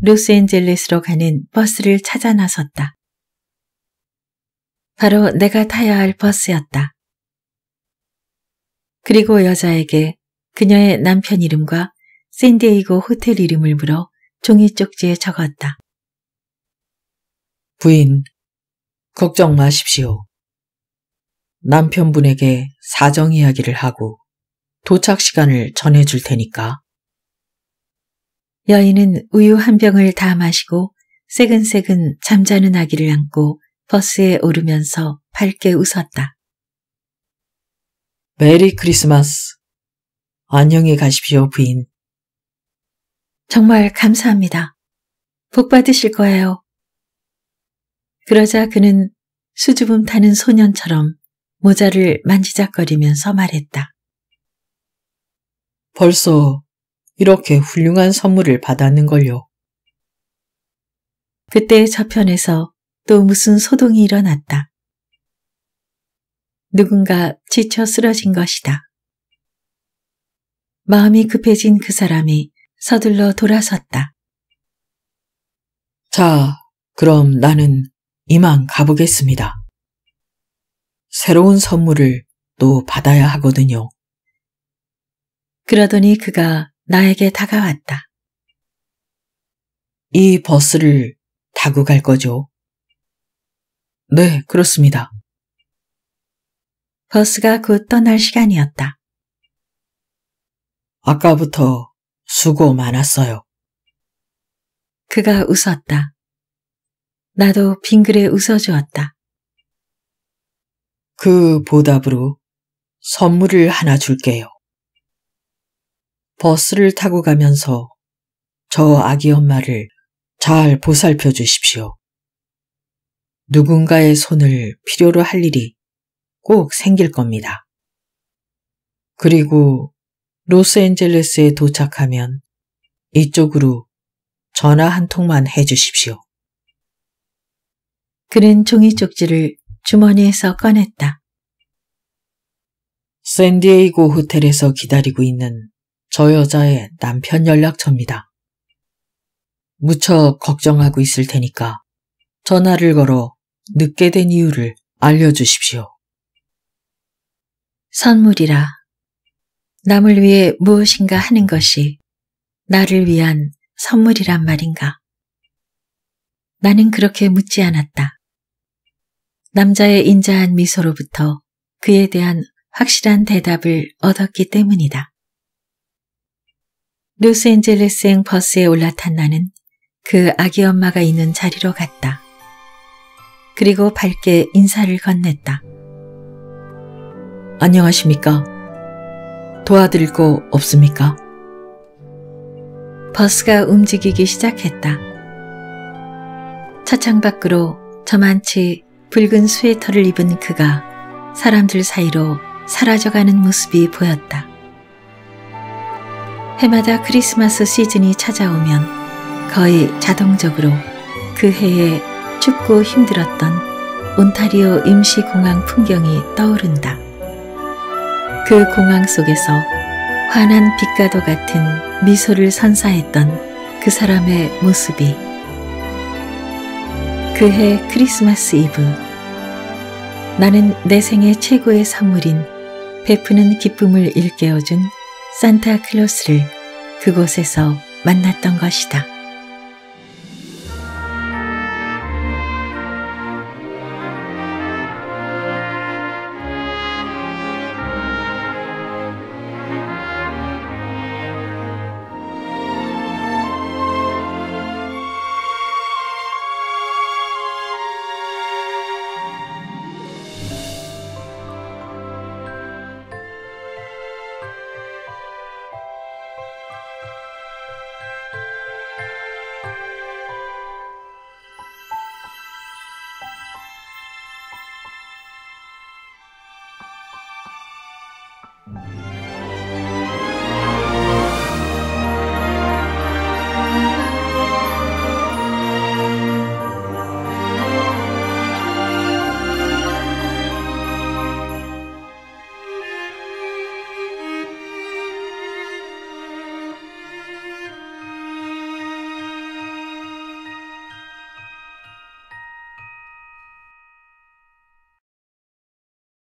로스앤젤레스로 가는 버스를 찾아 나섰다. 바로 내가 타야 할 버스였다. 그리고 여자에게 그녀의 남편 이름과 샌디에이고 호텔 이름을 물어 종이 쪽지에 적었다. 부인, 걱정 마십시오. 남편분에게 사정 이야기를 하고 도착 시간을 전해줄 테니까. 여인은 우유 한 병을 다 마시고 새근새근 잠자는 아기를 안고 버스에 오르면서 밝게 웃었다. 메리 크리스마스. 안녕히 가십시오, 부인. 정말 감사합니다. 복 받으실 거예요. 그러자 그는 수줍음 타는 소년처럼 모자를 만지작거리면서 말했다. 벌써 이렇게 훌륭한 선물을 받았는걸요. 그때 저편에서 또 무슨 소동이 일어났다. 누군가 지쳐 쓰러진 것이다. 마음이 급해진 그 사람이 서둘러 돌아섰다. 자, 그럼 나는 이만 가보겠습니다. 새로운 선물을 또 받아야 하거든요. 그러더니 그가 나에게 다가왔다. 이 버스를 타고 갈 거죠? 네, 그렇습니다. 버스가 곧 떠날 시간이었다. 아까부터 수고 많았어요. 그가 웃었다. 나도 빙그레 웃어주었다. 그 보답으로 선물을 하나 줄게요. 버스를 타고 가면서 저 아기 엄마를 잘 보살펴 주십시오. 누군가의 손을 필요로 할 일이 꼭 생길 겁니다. 그리고 로스앤젤레스에 도착하면 이쪽으로 전화 한 통만 해주십시오. 그는 종이 쪽지를 주머니에서 꺼냈다. 샌디에이고 호텔에서 기다리고 있는 저 여자의 남편 연락처입니다. 무척 걱정하고 있을 테니까 전화를 걸어 늦게 된 이유를 알려주십시오. 선물이라 남을 위해 무엇인가 하는 것이 나를 위한 선물이란 말인가? 나는 그렇게 묻지 않았다. 남자의 인자한 미소로부터 그에 대한 확실한 대답을 얻었기 때문이다. 로스앤젤레스행 버스에 올라탄 나는 그 아기 엄마가 있는 자리로 갔다. 그리고 밝게 인사를 건넸다. 안녕하십니까? 도와드릴 거 없습니까? 버스가 움직이기 시작했다. 차창 밖으로 저만치 붉은 스웨터를 입은 그가 사람들 사이로 사라져가는 모습이 보였다. 해마다 크리스마스 시즌이 찾아오면 거의 자동적으로 그 해에 춥고 힘들었던 온타리오 임시공항 풍경이 떠오른다. 그 공항 속에서 환한 빛과도 같은 미소를 선사했던 그 사람의 모습이 그해 크리스마스 이브 나는 내 생애 최고의 선물인 베푸는 기쁨을 일깨워준 산타 클로스를 그곳에서 만났던 것이다.